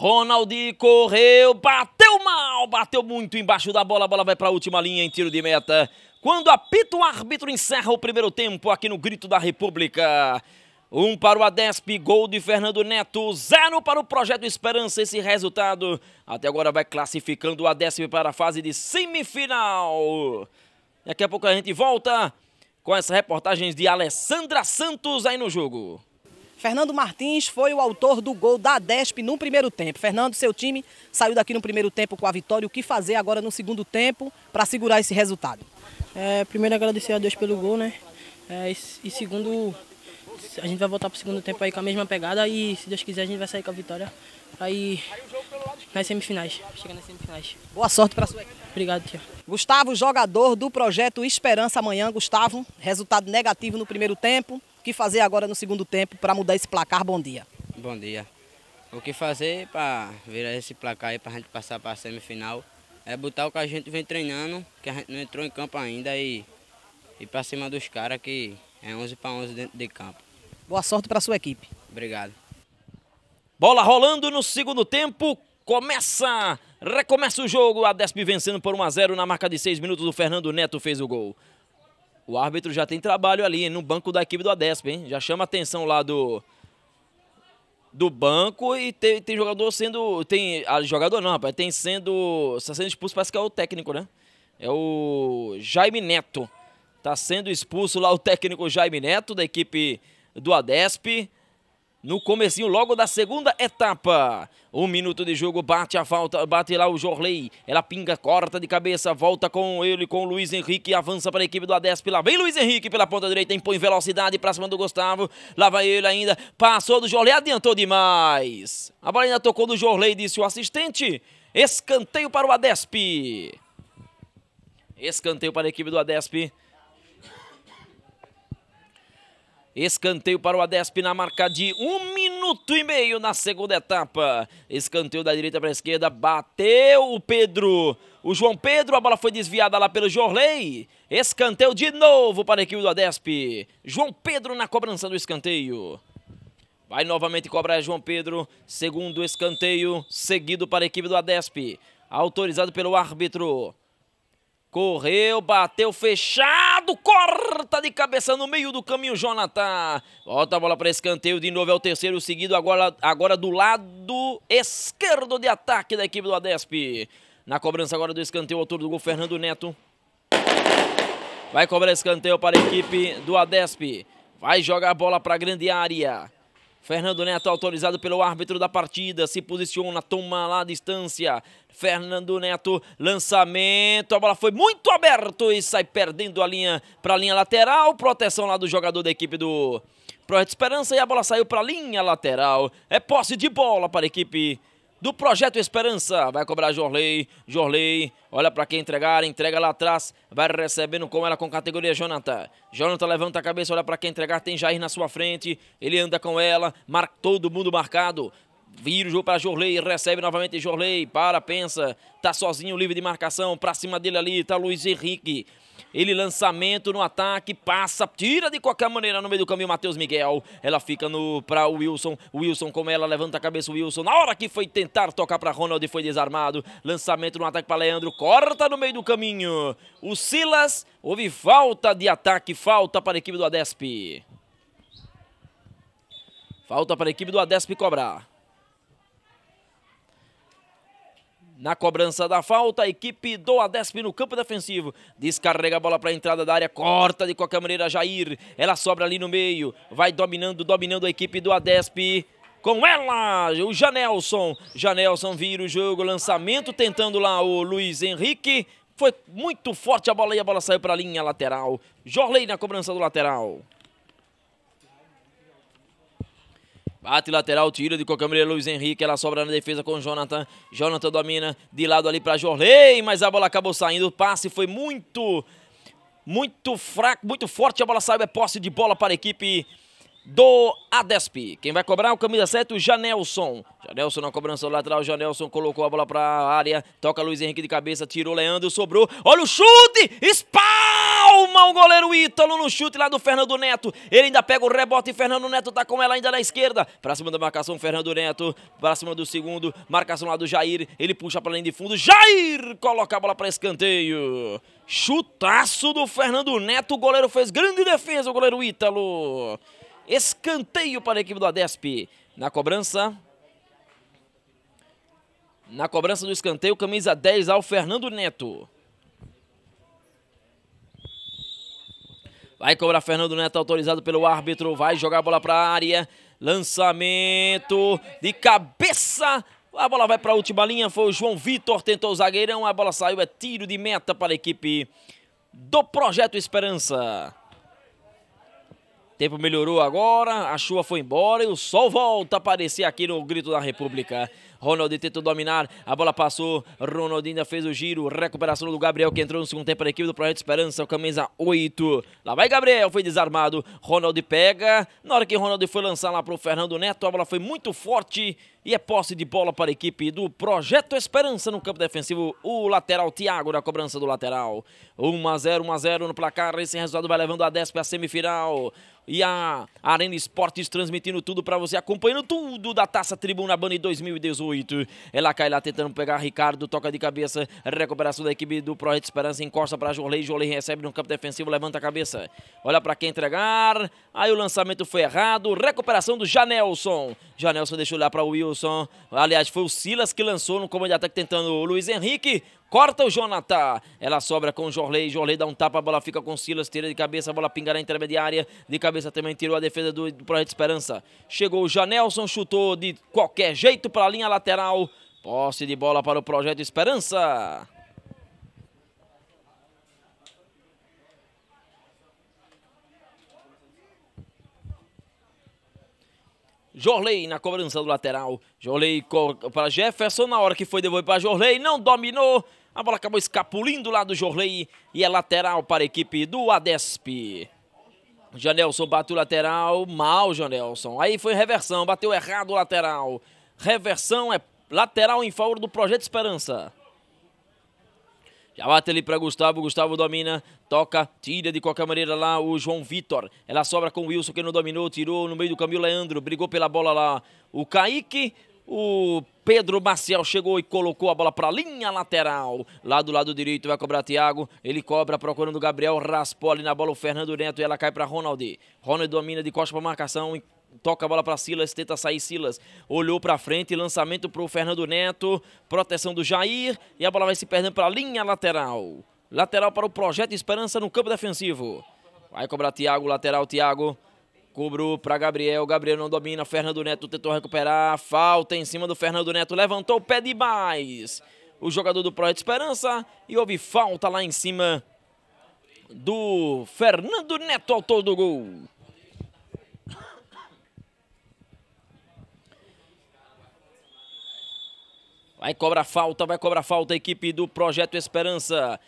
Ronald correu, bateu mal, bateu muito embaixo da bola, a bola vai para a última linha em tiro de meta. Quando apita o árbitro, encerra o primeiro tempo aqui no Grito da República. Um para o Adesp, gol de Fernando Neto, zero para o Projeto Esperança. Esse resultado até agora vai classificando o Adesp para a fase de semifinal. Daqui a pouco a gente volta com as reportagens de Alessandra Santos aí no jogo. Fernando Martins foi o autor do gol da DESP no primeiro tempo. Fernando, seu time saiu daqui no primeiro tempo com a vitória. O que fazer agora no segundo tempo para segurar esse resultado? É, primeiro, agradecer a Deus pelo gol, né? É, e, e, segundo, a gente vai voltar para o segundo tempo aí com a mesma pegada e, se Deus quiser, a gente vai sair com a vitória aí nas semifinais. Chega nas semifinais. Boa sorte para a sua equipe. Obrigado, tia. Gustavo, jogador do projeto Esperança Amanhã. Gustavo, resultado negativo no primeiro tempo. O que fazer agora no segundo tempo para mudar esse placar? Bom dia. Bom dia. O que fazer para virar esse placar e para a gente passar para a semifinal é botar o que a gente vem treinando, que a gente não entrou em campo ainda e ir para cima dos caras que é 11 para 11 dentro de campo. Boa sorte para sua equipe. Obrigado. Bola rolando no segundo tempo. Começa, recomeça o jogo. A Desp vencendo por 1 a 0 na marca de 6 minutos. O Fernando Neto fez o gol. O árbitro já tem trabalho ali no banco da equipe do Adesp, hein? Já chama a atenção lá do do banco e tem, tem jogador sendo tem ah, jogador não, rapaz, tem sendo está sendo expulso, parece que é o técnico, né? É o Jaime Neto. Tá sendo expulso lá o técnico Jaime Neto da equipe do Adesp no comecinho logo da segunda etapa. Um minuto de jogo, bate a falta, bate lá o Jorley. Ela pinga, corta de cabeça, volta com ele, com o Luiz Henrique, avança para a equipe do Adesp. Lá vem Luiz Henrique pela ponta direita, impõe velocidade para cima do Gustavo. Lá vai ele ainda, passou do Jorley, adiantou demais. A bola ainda tocou do Jorley, disse o assistente. Escanteio para o Adesp. Escanteio para a equipe do Adesp. Escanteio para o Adesp na marca de um minuto e meio na segunda etapa. Escanteio da direita para a esquerda. Bateu o Pedro. O João Pedro, a bola foi desviada lá pelo Jorley. Escanteio de novo para a equipe do Adesp. João Pedro na cobrança do escanteio. Vai novamente cobrar João Pedro. Segundo escanteio, seguido para a equipe do Adesp. Autorizado pelo árbitro. Correu, bateu, fechado, corta de cabeça no meio do caminho, Jonathan. Volta a bola para escanteio, de novo é o terceiro seguido, agora, agora do lado esquerdo de ataque da equipe do Adesp. Na cobrança agora do escanteio, autor do gol, Fernando Neto. Vai cobrar escanteio para a equipe do Adesp. Vai jogar a bola para a grande área. Fernando Neto, autorizado pelo árbitro da partida, se posiciona, toma lá a distância. Fernando Neto, lançamento, a bola foi muito aberto e sai perdendo a linha para a linha lateral. Proteção lá do jogador da equipe do Projeto Esperança e a bola saiu para a linha lateral. É posse de bola para a equipe do Projeto Esperança. Vai cobrar Jorley, Jorley, olha para quem entregar, entrega lá atrás, vai recebendo com ela com categoria Jonathan. Jonathan levanta a cabeça, olha para quem entregar, tem Jair na sua frente, ele anda com ela, mar todo mundo marcado. Vira o jogo para Jorley, recebe novamente Jorley, para, pensa, tá sozinho, livre de marcação, para cima dele ali, tá Luiz Henrique. Ele lançamento no ataque, passa, tira de qualquer maneira no meio do caminho Matheus Miguel. Ela fica no para Wilson. Wilson com ela, levanta a cabeça Wilson. Na hora que foi tentar tocar para Ronald, foi desarmado. Lançamento no ataque para Leandro, corta no meio do caminho. O Silas, houve falta de ataque, falta para a equipe do Adesp. Falta para a equipe do Adesp cobrar. Na cobrança da falta, a equipe do Adesp no campo defensivo. Descarrega a bola para a entrada da área, corta de qualquer maneira Jair. Ela sobra ali no meio, vai dominando, dominando a equipe do Adesp. Com ela, o Janelson. Janelson vira o jogo, lançamento tentando lá o Luiz Henrique. Foi muito forte a bola e a bola saiu para a linha lateral. Jorley na cobrança do lateral. Bate lateral, tira de qualquer maneira Luiz Henrique. Ela sobra na defesa com Jonathan. Jonathan domina de lado ali para Jorley, mas a bola acabou saindo. O passe foi muito, muito fraco, muito forte. A bola saiu, é posse de bola para a equipe do Adesp. Quem vai cobrar é o camisa 7, o Janelson. Janelson na cobrança do lateral, Janelson colocou a bola para a área, toca Luiz Henrique de cabeça, tirou Leandro, sobrou. Olha o chute! Espalma o goleiro Ítalo no chute lá do Fernando Neto. Ele ainda pega o rebote e Fernando Neto tá com ela ainda na esquerda. Para cima da marcação, Fernando Neto, para cima do segundo, marcação lá do Jair, ele puxa para além de fundo. Jair coloca a bola para escanteio. Chutaço do Fernando Neto, o goleiro fez grande defesa, o goleiro Ítalo. Escanteio para a equipe do Adesp. Na cobrança. Na cobrança do escanteio, camisa 10 ao Fernando Neto. Vai cobrar Fernando Neto, autorizado pelo árbitro. Vai jogar a bola para a área. Lançamento de cabeça. A bola vai para a última linha. Foi o João Vitor, tentou o zagueirão. A bola saiu. É tiro de meta para a equipe do Projeto Esperança. Tempo melhorou agora, a chuva foi embora e o sol volta a aparecer aqui no Grito da República. Ronaldinho tentou dominar, a bola passou, Ronaldinho ainda fez o giro, recuperação do Gabriel que entrou no segundo tempo da equipe do Projeto Esperança, o camisa 8. Lá vai Gabriel, foi desarmado, Ronaldinho pega, na hora que Ronaldinho foi lançar lá pro Fernando Neto, a bola foi muito forte e é posse de bola para a equipe do Projeto Esperança no campo defensivo, o lateral Thiago na cobrança do lateral. 1 a 0, 1 a 0 no placar, esse resultado vai levando a 10 para a semifinal e a Arena Esportes transmitindo tudo para você, acompanhando tudo da Taça Tribuna Bani 2018 gratuito. lá tentando pegar Ricardo, toca de cabeça, recuperação da equipe do Projeto Esperança, encosta para Jorley, Jorley recebe no campo defensivo, levanta a cabeça, olha para quem entregar, aí o lançamento foi errado, recuperação do Janelson. Janelson deixou lá para o Wilson, aliás, foi o Silas que lançou no comando de ataque tentando o Luiz Henrique, Corta o Jonathan. Ela sobra com o Jorley. Jorley dá um tapa, a bola fica com o Silas. Tira de cabeça, a bola pinga na intermediária. De cabeça também tirou a defesa do, do Projeto Esperança. Chegou o Janelson, chutou de qualquer jeito para a linha lateral. Posse de bola para o Projeto Esperança. Jorley na cobrança do lateral. Jorley para Jefferson na hora que foi devolver para Jorley. Não dominou. A bola acabou escapulindo lá do Jorley e é lateral para a equipe do Adesp. Janelson bateu lateral, mal Janelson. Aí foi reversão, bateu errado o lateral. Reversão é lateral em favor do Projeto Esperança. Já bate ali para Gustavo, Gustavo domina, toca, tira de qualquer maneira lá o João Vitor. Ela sobra com o Wilson, que não dominou, tirou no meio do caminho, Leandro, brigou pela bola lá. O Kaique o Pedro Maciel chegou e colocou a bola para a linha lateral. Lá do lado direito vai cobrar Thiago. Ele cobra procurando o Gabriel. Raspou ali na bola o Fernando Neto e ela cai para Ronald. Ronald domina de costa para marcação e toca a bola para Silas, tenta sair Silas, olhou para frente, lançamento para o Fernando Neto, proteção do Jair e a bola vai se perdendo para a linha lateral. Lateral para o Projeto Esperança no campo defensivo. Vai cobrar Thiago, lateral Thiago. Cobrou para Gabriel. Gabriel não domina. Fernando Neto tentou recuperar. Falta em cima do Fernando Neto. Levantou o pé demais. O jogador do Projeto Esperança. E houve falta lá em cima do Fernando Neto, autor do gol. Vai cobrar falta, vai cobrar falta a equipe do Projeto Esperança.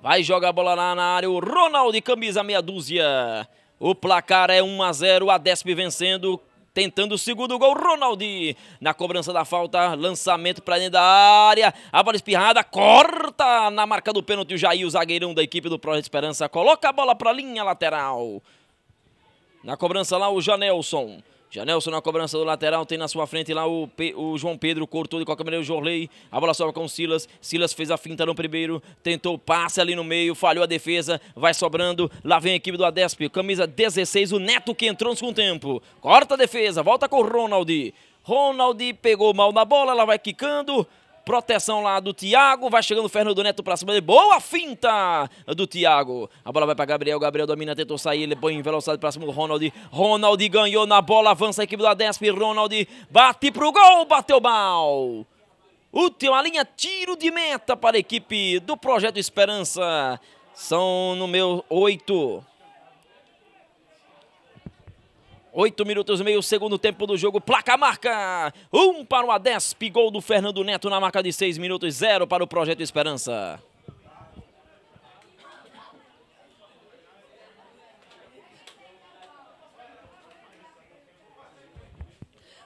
Vai jogar a bola lá na área o Ronaldo, camisa meia dúzia. O placar é 1 a 0, a Despe vencendo tentando o segundo gol, Ronaldi. na cobrança da falta, lançamento para dentro da área, a bola espirrada, corta na marca do pênalti o Jair, o zagueirão da equipe do Projeto Esperança, coloca a bola para a linha lateral, na cobrança lá o Janelson, Janelson na cobrança do lateral, tem na sua frente lá o, Pe o João Pedro, cortou de qualquer maneira o Jorley, a bola sobra com o Silas, Silas fez a finta no primeiro, tentou o passe ali no meio, falhou a defesa, vai sobrando, lá vem a equipe do Adesp, camisa 16, o Neto que entrou no segundo tempo, corta a defesa, volta com o Ronald, Ronald pegou mal na bola, ela vai quicando, Proteção lá do Thiago. Vai chegando o Fernando Neto pra cima dele. Boa finta do Thiago. A bola vai pra Gabriel. Gabriel domina, tentou sair. Ele põe em velocidade pra cima do Ronald. Ronald ganhou na bola. Avança a equipe da Desp. Ronald bate pro gol. Bateu mal. Última linha, tiro de meta para a equipe do Projeto Esperança. São no meu oito. Oito minutos e meio, segundo tempo do jogo, placa marca, um para o Adesp, gol do Fernando Neto na marca de seis minutos, zero para o Projeto Esperança.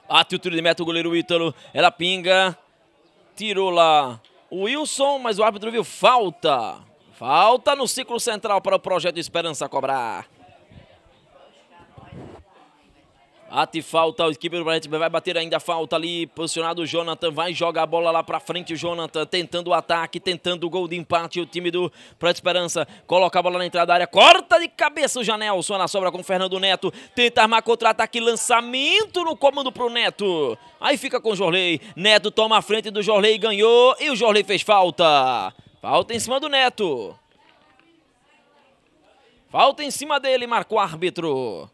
Bate o tiro de meta, o goleiro Ítalo, ela pinga, tirou lá o Wilson, mas o árbitro viu falta. Falta no ciclo central para o Projeto Esperança cobrar. Ate falta, a equipe do Bragantino vai bater ainda a falta ali, posicionado o Jonathan, vai jogar a bola lá pra frente, o Jonathan tentando o ataque, tentando o gol de empate, o time do Prato Esperança coloca a bola na entrada da área, corta de cabeça o Janelson, na sobra com o Fernando Neto, tenta armar contra-ataque, lançamento no comando pro Neto, aí fica com o Jorley, Neto toma a frente do Jorley, ganhou e o Jorley fez falta, falta em cima do Neto. Falta em cima dele, marcou o árbitro.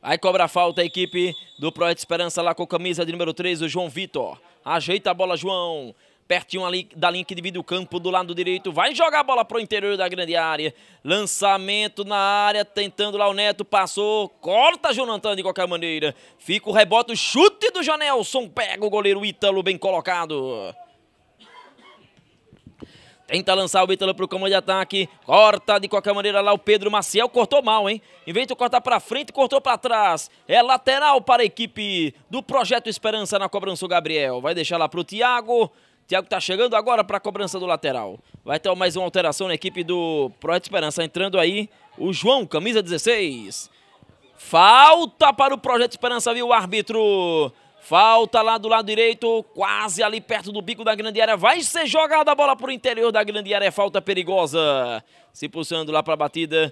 Aí cobra a falta a equipe do Projeto Esperança lá com a camisa de número 3, o João Vitor. Ajeita a bola, João. Pertinho ali da linha que divide o campo do lado direito. Vai jogar a bola para o interior da grande área. Lançamento na área, tentando lá o Neto. Passou, corta Jonathan de qualquer maneira. Fica o rebote, chute do Janelson. Pega o goleiro Ítalo, bem colocado. Tenta lançar o Ítalo pro comando de ataque. Corta de qualquer maneira lá o Pedro Maciel. Cortou mal, hein? Em vez de cortar para frente, cortou para trás. É lateral para a equipe do Projeto Esperança na cobrança o Gabriel. Vai deixar lá pro Thiago. Thiago tá chegando agora para a cobrança do lateral. Vai ter mais uma alteração na equipe do Projeto Esperança. Entrando aí o João, camisa 16. Falta para o Projeto Esperança, viu o árbitro? Falta lá do lado direito, quase ali perto do bico da grande área. Vai ser jogada a bola para o interior da grande área. É falta perigosa. Se pulsando lá para a batida.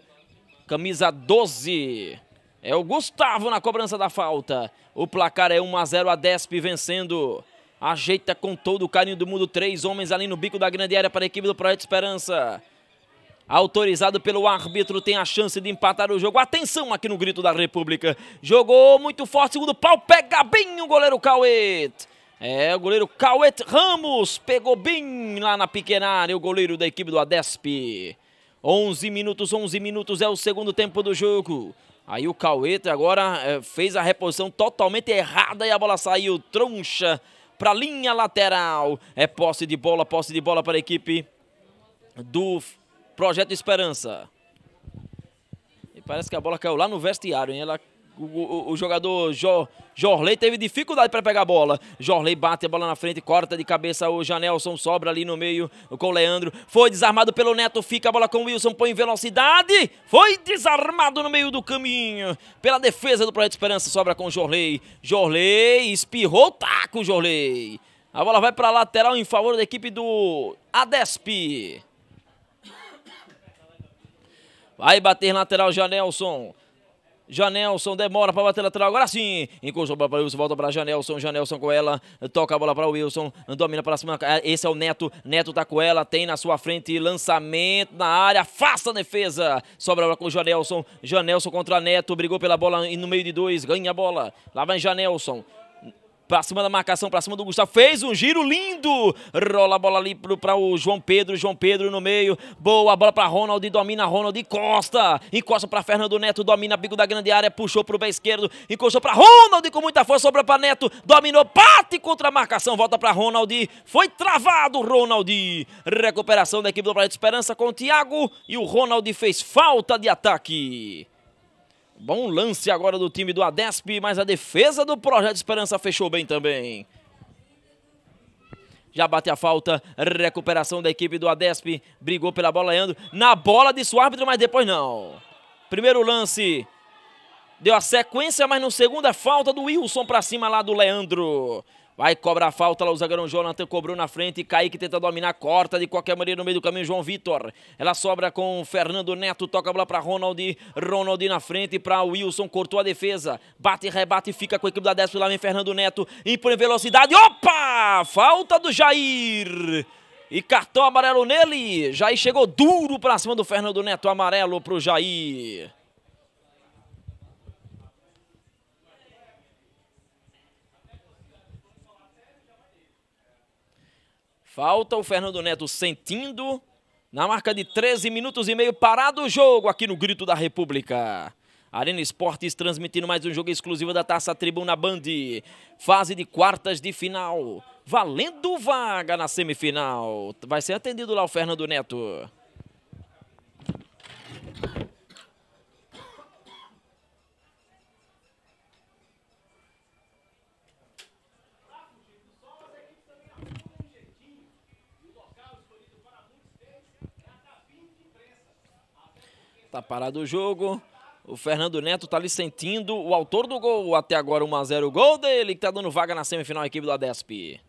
Camisa 12. É o Gustavo na cobrança da falta. O placar é 1 a 0 a Desp vencendo. Ajeita com todo o carinho do mundo. Três homens ali no bico da grande área para a equipe do Projeto Esperança autorizado pelo árbitro, tem a chance de empatar o jogo. Atenção aqui no grito da República. Jogou muito forte, segundo pau, pega bem o goleiro Cauet. É, o goleiro Cauet Ramos pegou bem lá na pequena área, o goleiro da equipe do Adesp. 11 minutos, 11 minutos é o segundo tempo do jogo. Aí o Caueta agora é, fez a reposição totalmente errada e a bola saiu troncha para linha lateral. É posse de bola, posse de bola para a equipe do Projeto Esperança. E parece que a bola caiu lá no vestiário, hein? Ela o, o, o, jogador jo, Jorley teve dificuldade para pegar a bola. Jorley bate a bola na frente, corta de cabeça o Janelson, sobra ali no meio com o Leandro. Foi desarmado pelo Neto, fica a bola com o Wilson, põe em velocidade. Foi desarmado no meio do caminho pela defesa do Projeto Esperança, sobra com o Jorley. Jorley espirrou tá o taco, Jorley. A bola vai para a lateral em favor da equipe do Adesp. Vai bater lateral Janelson. Janelson demora para bater lateral, agora sim. Encostou para Wilson, volta para Janelson. Janelson com ela, toca a bola para Wilson, domina para cima. É, esse é o Neto. Neto tá com ela, tem na sua frente lançamento na área, faça a defesa. Sobra lá com o Janelson. Janelson contra Neto, brigou pela bola no meio de dois, ganha a bola. Lá vai Janelson. Pra cima da marcação, pra cima do Gustavo. Fez um giro lindo. Rola a bola ali pro, pra o João Pedro. João Pedro no meio. Boa bola pra Ronald. Domina Ronald. Encosta. Encosta pra Fernando Neto. Domina bico da grande área. Puxou pro pé esquerdo. Encostou pra Ronald com muita força. Sobra pra Neto. Dominou. Bate contra a marcação. Volta pra Ronald. Foi travado Ronald. Recuperação da equipe do Planeta Esperança com o Thiago. E o Ronald fez falta de ataque. Bom lance agora do time do Adesp, mas a defesa do Projeto Esperança fechou bem também. Já bate a falta, recuperação da equipe do Adesp, brigou pela bola, Leandro, na bola disse o árbitro, mas depois não. Primeiro lance, deu a sequência, mas no segundo a é falta do Wilson para cima lá do Leandro. Vai cobrar a falta lá o zagueirão Jonathan cobrou na frente. Kaique tenta dominar, corta de qualquer maneira no meio do caminho. João Vitor. Ela sobra com Fernando Neto. Toca a bola para Ronald. Ronald na frente para Wilson. Cortou a defesa. Bate, rebate, fica com a equipe da 10. Lá vem Fernando Neto. Impõe velocidade. Opa! Falta do Jair. E cartão amarelo nele. Jair chegou duro para cima do Fernando Neto. Amarelo para o Jair. Falta o Fernando Neto sentindo. Na marca de 13 minutos e meio, parado o jogo aqui no Grito da República. Arena Esportes transmitindo mais um jogo exclusivo da Taça Tribuna Band. Fase de quartas de final. Valendo vaga na semifinal. Vai ser atendido lá o Fernando Neto. Tá parado o jogo. O Fernando Neto tá ali sentindo o autor do gol. Até agora 1x0 o gol dele, que tá dando vaga na semifinal a equipe do Adesp.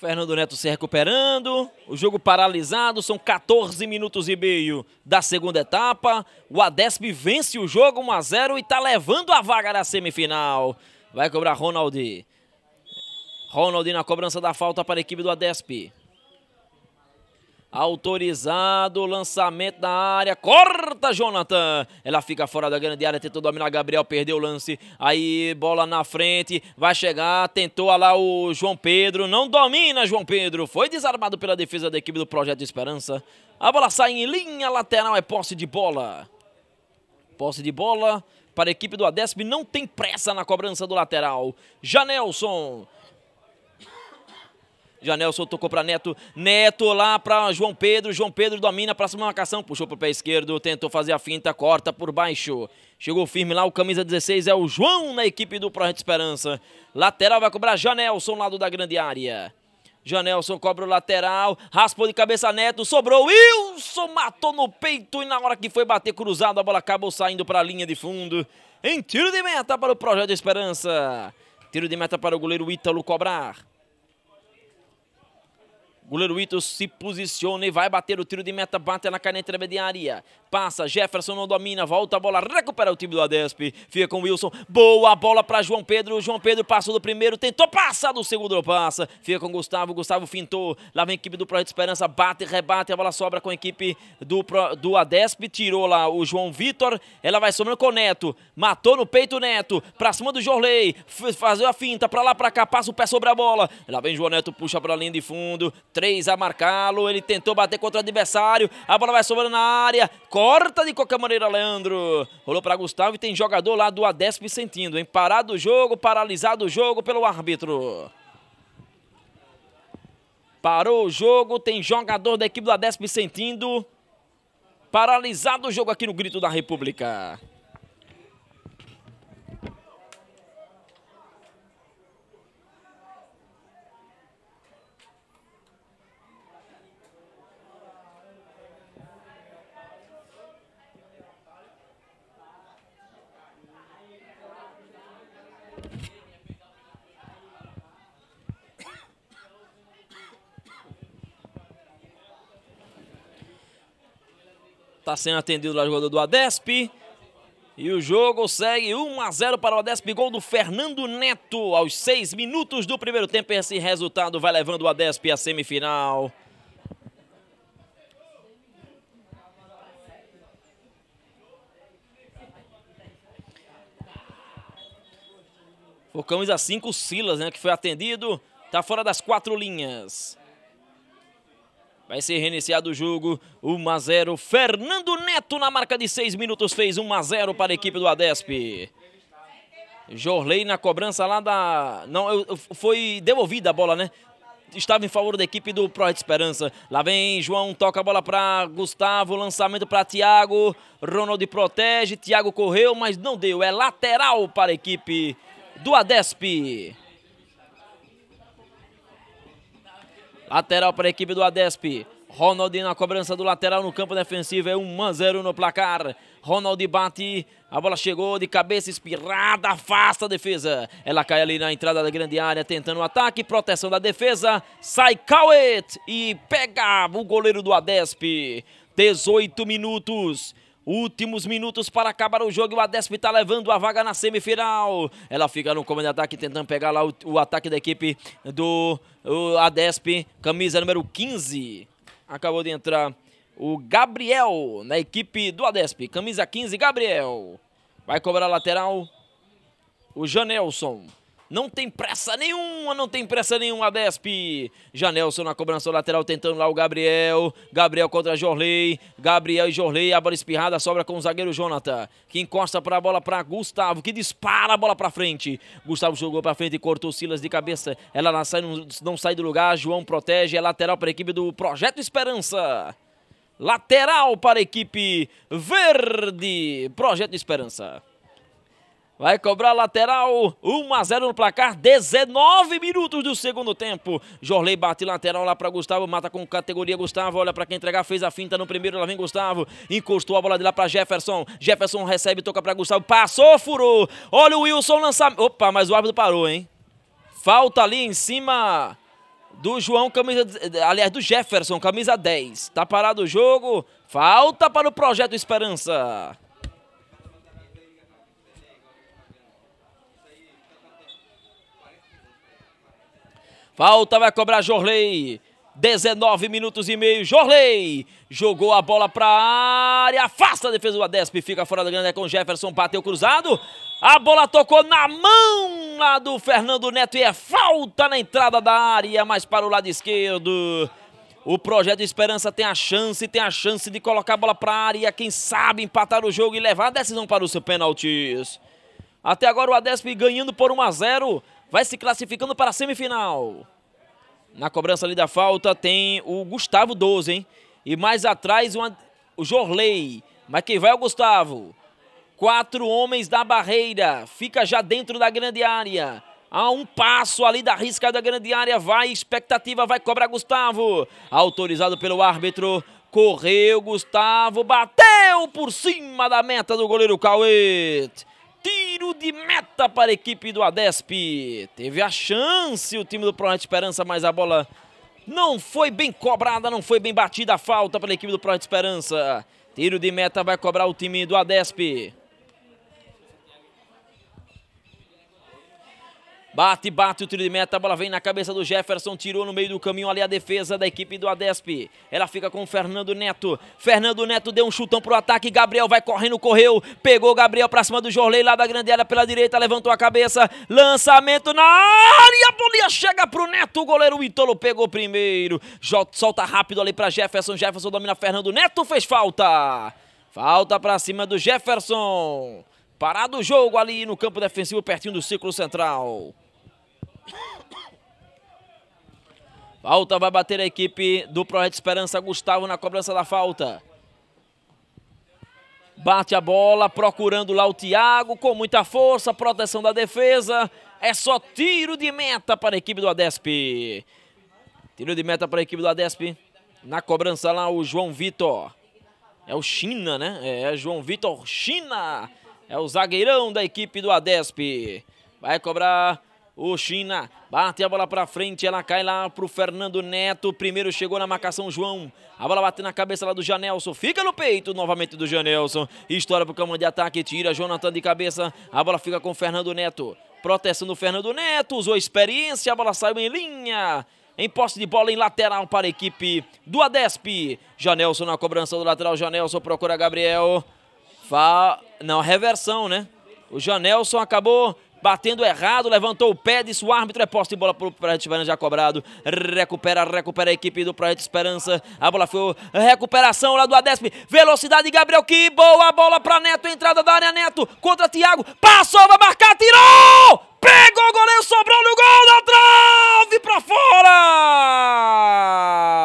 Fernando Neto se recuperando, o jogo paralisado, são 14 minutos e meio da segunda etapa. O Adesp vence o jogo 1 a 0 e está levando a vaga da semifinal. Vai cobrar Ronaldi. Ronaldi na cobrança da falta para a equipe do Adesp. Autorizado, lançamento da área, corta Jonathan. Ela fica fora da grande área, tentou dominar Gabriel, perdeu o lance. Aí bola na frente, vai chegar, tentou lá o João Pedro, não domina João Pedro. Foi desarmado pela defesa da equipe do Projeto Esperança. A bola sai em linha lateral, é posse de bola. Posse de bola para a equipe do Adesp, não tem pressa na cobrança do lateral. Janelson Janelson tocou para Neto. Neto lá para João Pedro. João Pedro domina, próxima marcação. Puxou para o pé esquerdo, tentou fazer a finta, corta por baixo. Chegou firme lá, o camisa 16 é o João na equipe do Projeto Esperança. Lateral vai cobrar Janelson, lado da grande área. Janelson cobra o lateral, raspou de cabeça Neto, sobrou Wilson, matou no peito e na hora que foi bater cruzado, a bola acabou saindo para a linha de fundo. Em tiro de meta para o Projeto Esperança. Tiro de meta para o goleiro Ítalo cobrar. Goleiro Ito se posiciona e vai bater o tiro de meta, bate na caneta da mediária. Passa, Jefferson não domina, volta a bola, recupera o time do Adesp, fica com Wilson. Boa bola para João Pedro, João Pedro passou do primeiro, tentou passar do segundo, não passa. Fica com Gustavo, Gustavo fintou. Lá vem a equipe do Projeto Esperança, bate, rebate, a bola sobra com a equipe do, do Adesp, tirou lá o João Vitor. Ela vai somando com o Neto, matou no peito o Neto, Para cima do Jorley, fazer a finta, para lá, para cá, passa o pé sobre a bola. Lá vem João Neto, puxa a linha de fundo, três a marcá-lo. Ele tentou bater contra o adversário. A bola vai sobrando na área. Corta de qualquer maneira, Leandro. Rolou para Gustavo e tem jogador lá do Adesp sentindo, hein? Parado o jogo, paralisado o jogo pelo árbitro. Parou o jogo, tem jogador da equipe do Adesp sentindo. Paralisado o jogo aqui no Grito da República. Está sendo atendido lá o jogador do Adesp. E o jogo segue 1 a 0 para o Adesp. Gol do Fernando Neto aos 6 minutos do primeiro tempo. Esse resultado vai levando o Adesp à semifinal. Focamos a 5 Silas, né, que foi atendido. Está fora das quatro linhas. Vai ser reiniciado o jogo. 1 a 0. Fernando Neto na marca de 6 minutos fez 1 a 0 para a equipe do Adesp. Jorley na cobrança lá da... Não, foi devolvida a bola, né? Estava em favor da equipe do Projeto Esperança. Lá vem João, toca a bola para Gustavo, lançamento para Thiago. Ronald protege, Thiago correu, mas não deu. É lateral para a equipe do Adesp. Lateral para a equipe do Adesp. Ronaldinho na cobrança do lateral no campo defensivo. É 1 a 0 no placar. Ronald bate. A bola chegou de cabeça espirrada. Afasta a defesa. Ela cai ali na entrada da grande área, tentando o ataque. Proteção da defesa. Sai Cauet e pega o goleiro do Adesp. 18 minutos. Últimos minutos para acabar o jogo. E o Adesp está levando a vaga na semifinal. Ela fica no comando de ataque, tentando pegar lá o, o ataque da equipe do Adesp. Camisa número 15. Acabou de entrar o Gabriel na equipe do Adesp. Camisa 15, Gabriel. Vai cobrar a lateral o Janelson. Não tem pressa nenhuma, não tem pressa nenhuma, a Desp. Janelson na cobrança lateral, tentando lá o Gabriel. Gabriel contra Jorley. Gabriel e Jorley, a bola espirrada, sobra com o zagueiro Jonathan, que encosta para a bola para Gustavo, que dispara a bola para frente. Gustavo jogou para frente e cortou Silas de cabeça. Ela não sai, não sai do lugar, João protege, é lateral para a equipe do Projeto Esperança. Lateral para a equipe verde, Projeto Esperança. Vai cobrar lateral. 1 a 0 no placar. 19 minutos do segundo tempo. Jorley bate lateral lá para Gustavo. Mata com categoria Gustavo. Olha para quem entregar. Fez a finta no primeiro. Lá vem Gustavo. Encostou a bola de lá para Jefferson. Jefferson recebe, toca para Gustavo. Passou, furou. Olha o Wilson lançar. Opa, mas o árbitro parou, hein? Falta ali em cima do João, camisa. Aliás, do Jefferson, camisa 10. Tá parado o jogo. Falta para o projeto Esperança. Falta vai cobrar Jorley. 19 minutos e meio. Jorley jogou a bola para área. Afasta a defesa do Adesp. Fica fora da grande é com Jefferson. Bateu cruzado. A bola tocou na mão lá do Fernando Neto. E é falta na entrada da área, mas para o lado esquerdo. O projeto Esperança tem a chance, tem a chance de colocar a bola para área. Quem sabe empatar o jogo e levar a decisão para o seu pênaltis. Até agora o Adesp ganhando por 1 a 0 vai se classificando para a semifinal. Na cobrança ali da falta tem o Gustavo 12, hein? E mais atrás uma, o Jorley. Mas quem vai é o Gustavo. Quatro homens da barreira. Fica já dentro da grande área. Há um passo ali da risca da grande área. Vai, expectativa, vai cobrar Gustavo. Autorizado pelo árbitro. Correu Gustavo, bateu por cima da meta do goleiro Cauê tiro de meta para a equipe do Adesp. Teve a chance o time do Projeto Esperança, mas a bola não foi bem cobrada, não foi bem batida a falta pela equipe do Projeto Esperança. Tiro de meta vai cobrar o time do Adesp. Bate, bate o tiro de meta, a bola vem na cabeça do Jefferson, tirou no meio do caminho ali a defesa da equipe do Adesp. Ela fica com o Fernando Neto. Fernando Neto deu um chutão pro ataque, Gabriel vai correndo, correu, pegou Gabriel pra cima do Jorley lá da grande área pela direita, levantou a cabeça, lançamento na área, a bolinha chega pro Neto, o goleiro Itolo pegou primeiro. Solta rápido ali pra Jefferson, Jefferson domina Fernando Neto, fez falta. Falta pra cima do Jefferson. Parado o jogo ali no campo defensivo, pertinho do círculo central. Falta vai bater a equipe do Projeto Esperança, Gustavo na cobrança da falta. Bate a bola, procurando lá o Thiago, com muita força, proteção da defesa. É só tiro de meta para a equipe do Adesp. Tiro de meta para a equipe do Adesp. Na cobrança lá o João Vitor. É o China, né? É, é João Vitor China é o zagueirão da equipe do Adesp. Vai cobrar o China. Bate a bola para frente. Ela cai lá pro Fernando Neto. Primeiro chegou na marcação João. A bola bate na cabeça lá do Janelson. Fica no peito novamente do Janelson. História pro campo de ataque. Tira Jonathan de cabeça. A bola fica com o Fernando Neto. Proteção do Fernando Neto. Usou experiência. A bola saiu em linha em posse de bola em lateral para a equipe do Adesp. Janelson na cobrança do lateral, Janelson procura Gabriel. Fa... Não, reversão, né? O Janelson acabou batendo errado, levantou o pé, disse o árbitro, é posto de bola para o Projeto Esperança, já cobrado, recupera, recupera a equipe do Projeto Esperança, a bola foi, recuperação lá do Adesp, velocidade, Gabriel, que boa bola para Neto, entrada da área, Neto, contra Thiago, passou, vai marcar, tirou, pegou o goleiro, sobrou no gol, da trave, para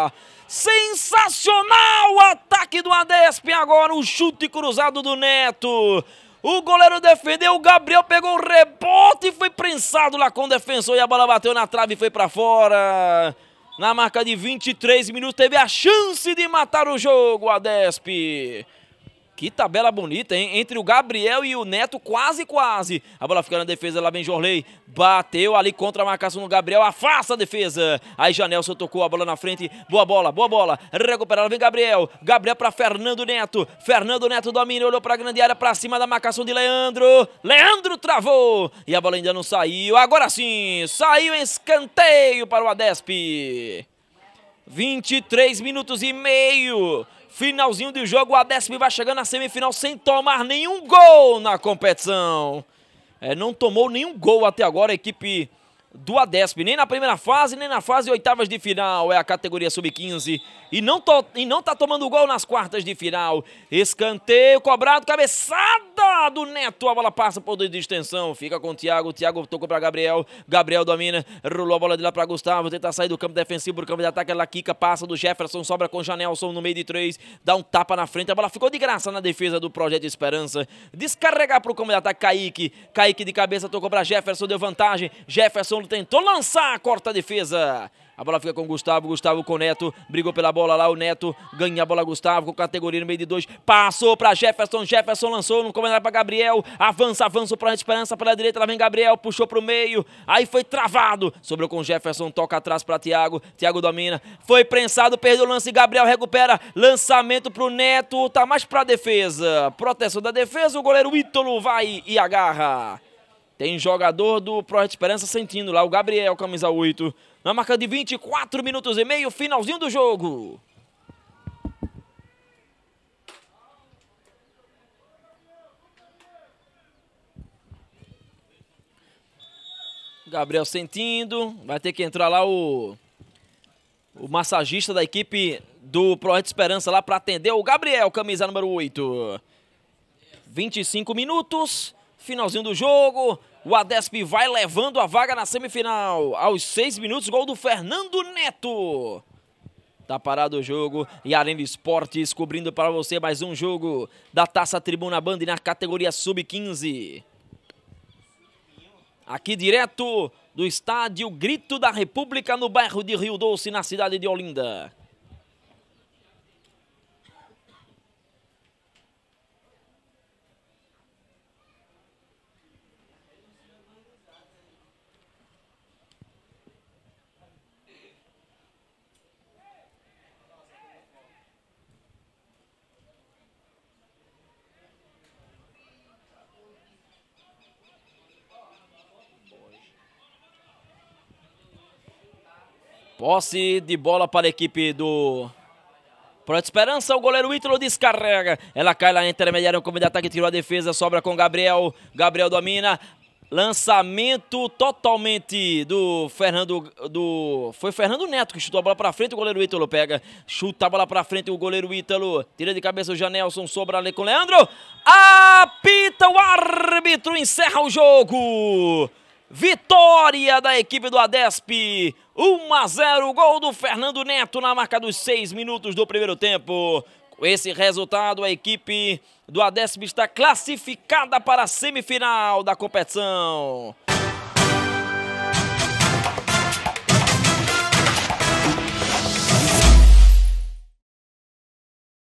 fora! Sensacional ataque do Adesp. Agora o um chute cruzado do Neto. O goleiro defendeu, o Gabriel pegou o rebote e foi prensado lá com o defensor. E a bola bateu na trave e foi para fora. Na marca de 23 minutos, teve a chance de matar o jogo, Adesp. Que tabela bonita, hein? Entre o Gabriel e o Neto, quase, quase. A bola fica na defesa, lá vem Jorley. Bateu ali contra a marcação do Gabriel, afasta a defesa. Aí Janelson tocou a bola na frente. Boa bola, boa bola. Recuperada, vem Gabriel. Gabriel para Fernando Neto. Fernando Neto domina, olhou para a grande área, para cima da marcação de Leandro. Leandro travou. E a bola ainda não saiu. Agora sim, saiu escanteio para o Adesp. 23 minutos e meio Finalzinho do jogo, o décima vai chegando na semifinal sem tomar nenhum gol na competição. É, não tomou nenhum gol até agora a equipe do ADESP, nem na primeira fase, nem na fase oitavas de final, é a categoria sub-15, e não, to, e não tá tomando gol nas quartas de final, escanteio, cobrado, cabeçada do Neto, a bola passa por de extensão, fica com o Thiago, o Thiago tocou para Gabriel, Gabriel domina, rolou a bola de lá para Gustavo, tenta sair do campo defensivo pro campo de ataque, ela quica, passa do Jefferson, sobra com Janelson no meio de três, dá um tapa na frente, a bola ficou de graça na defesa do Projeto Esperança, descarregar pro campo de ataque, Kaique, Kaique de cabeça, tocou para Jefferson, deu vantagem, Jefferson Paulo tentou lançar, corta a defesa. A bola fica com o Gustavo, Gustavo com o Neto, brigou pela bola lá, o Neto ganha a bola, Gustavo com categoria no meio de dois, passou para Jefferson, Jefferson lançou no comandado para Gabriel, avança, avança para a Esperança, pela direita, lá vem Gabriel, puxou para o meio, aí foi travado, sobrou com Jefferson, toca atrás para Thiago, Thiago domina, foi prensado, perdeu o lance, Gabriel recupera, lançamento para o Neto, tá mais para defesa, proteção da defesa, o goleiro Ítolo vai e agarra. Tem jogador do Projeto Esperança sentindo lá, o Gabriel, camisa 8. Na marca de 24 minutos e meio, finalzinho do jogo. Gabriel sentindo, vai ter que entrar lá o, o massagista da equipe do Projeto Esperança lá para atender o Gabriel, camisa número 8. 25 minutos. Finalzinho do jogo, o Adesp vai levando a vaga na semifinal. Aos seis minutos, gol do Fernando Neto. Tá parado o jogo e Arena Esportes cobrindo para você mais um jogo da Taça Tribuna Band na categoria Sub-15. Aqui direto do estádio Grito da República no bairro de Rio Doce, na cidade de Olinda. Posse de bola para a equipe do Projeto Esperança, o goleiro Ítalo descarrega. Ela cai lá na intermediária, um combo de ataque, tirou a defesa, sobra com Gabriel. Gabriel domina. Lançamento totalmente do Fernando do foi Fernando Neto que chutou a bola para frente, o goleiro Ítalo pega, chuta a bola para frente, o goleiro Ítalo tira de cabeça o Janelson, sobra ali com o Leandro. Apita o árbitro, encerra o jogo. Vitória da equipe do Adesp. 1 a 0, gol do Fernando Neto na marca dos seis minutos do primeiro tempo. Com esse resultado, a equipe do Adesp está classificada para a semifinal da competição.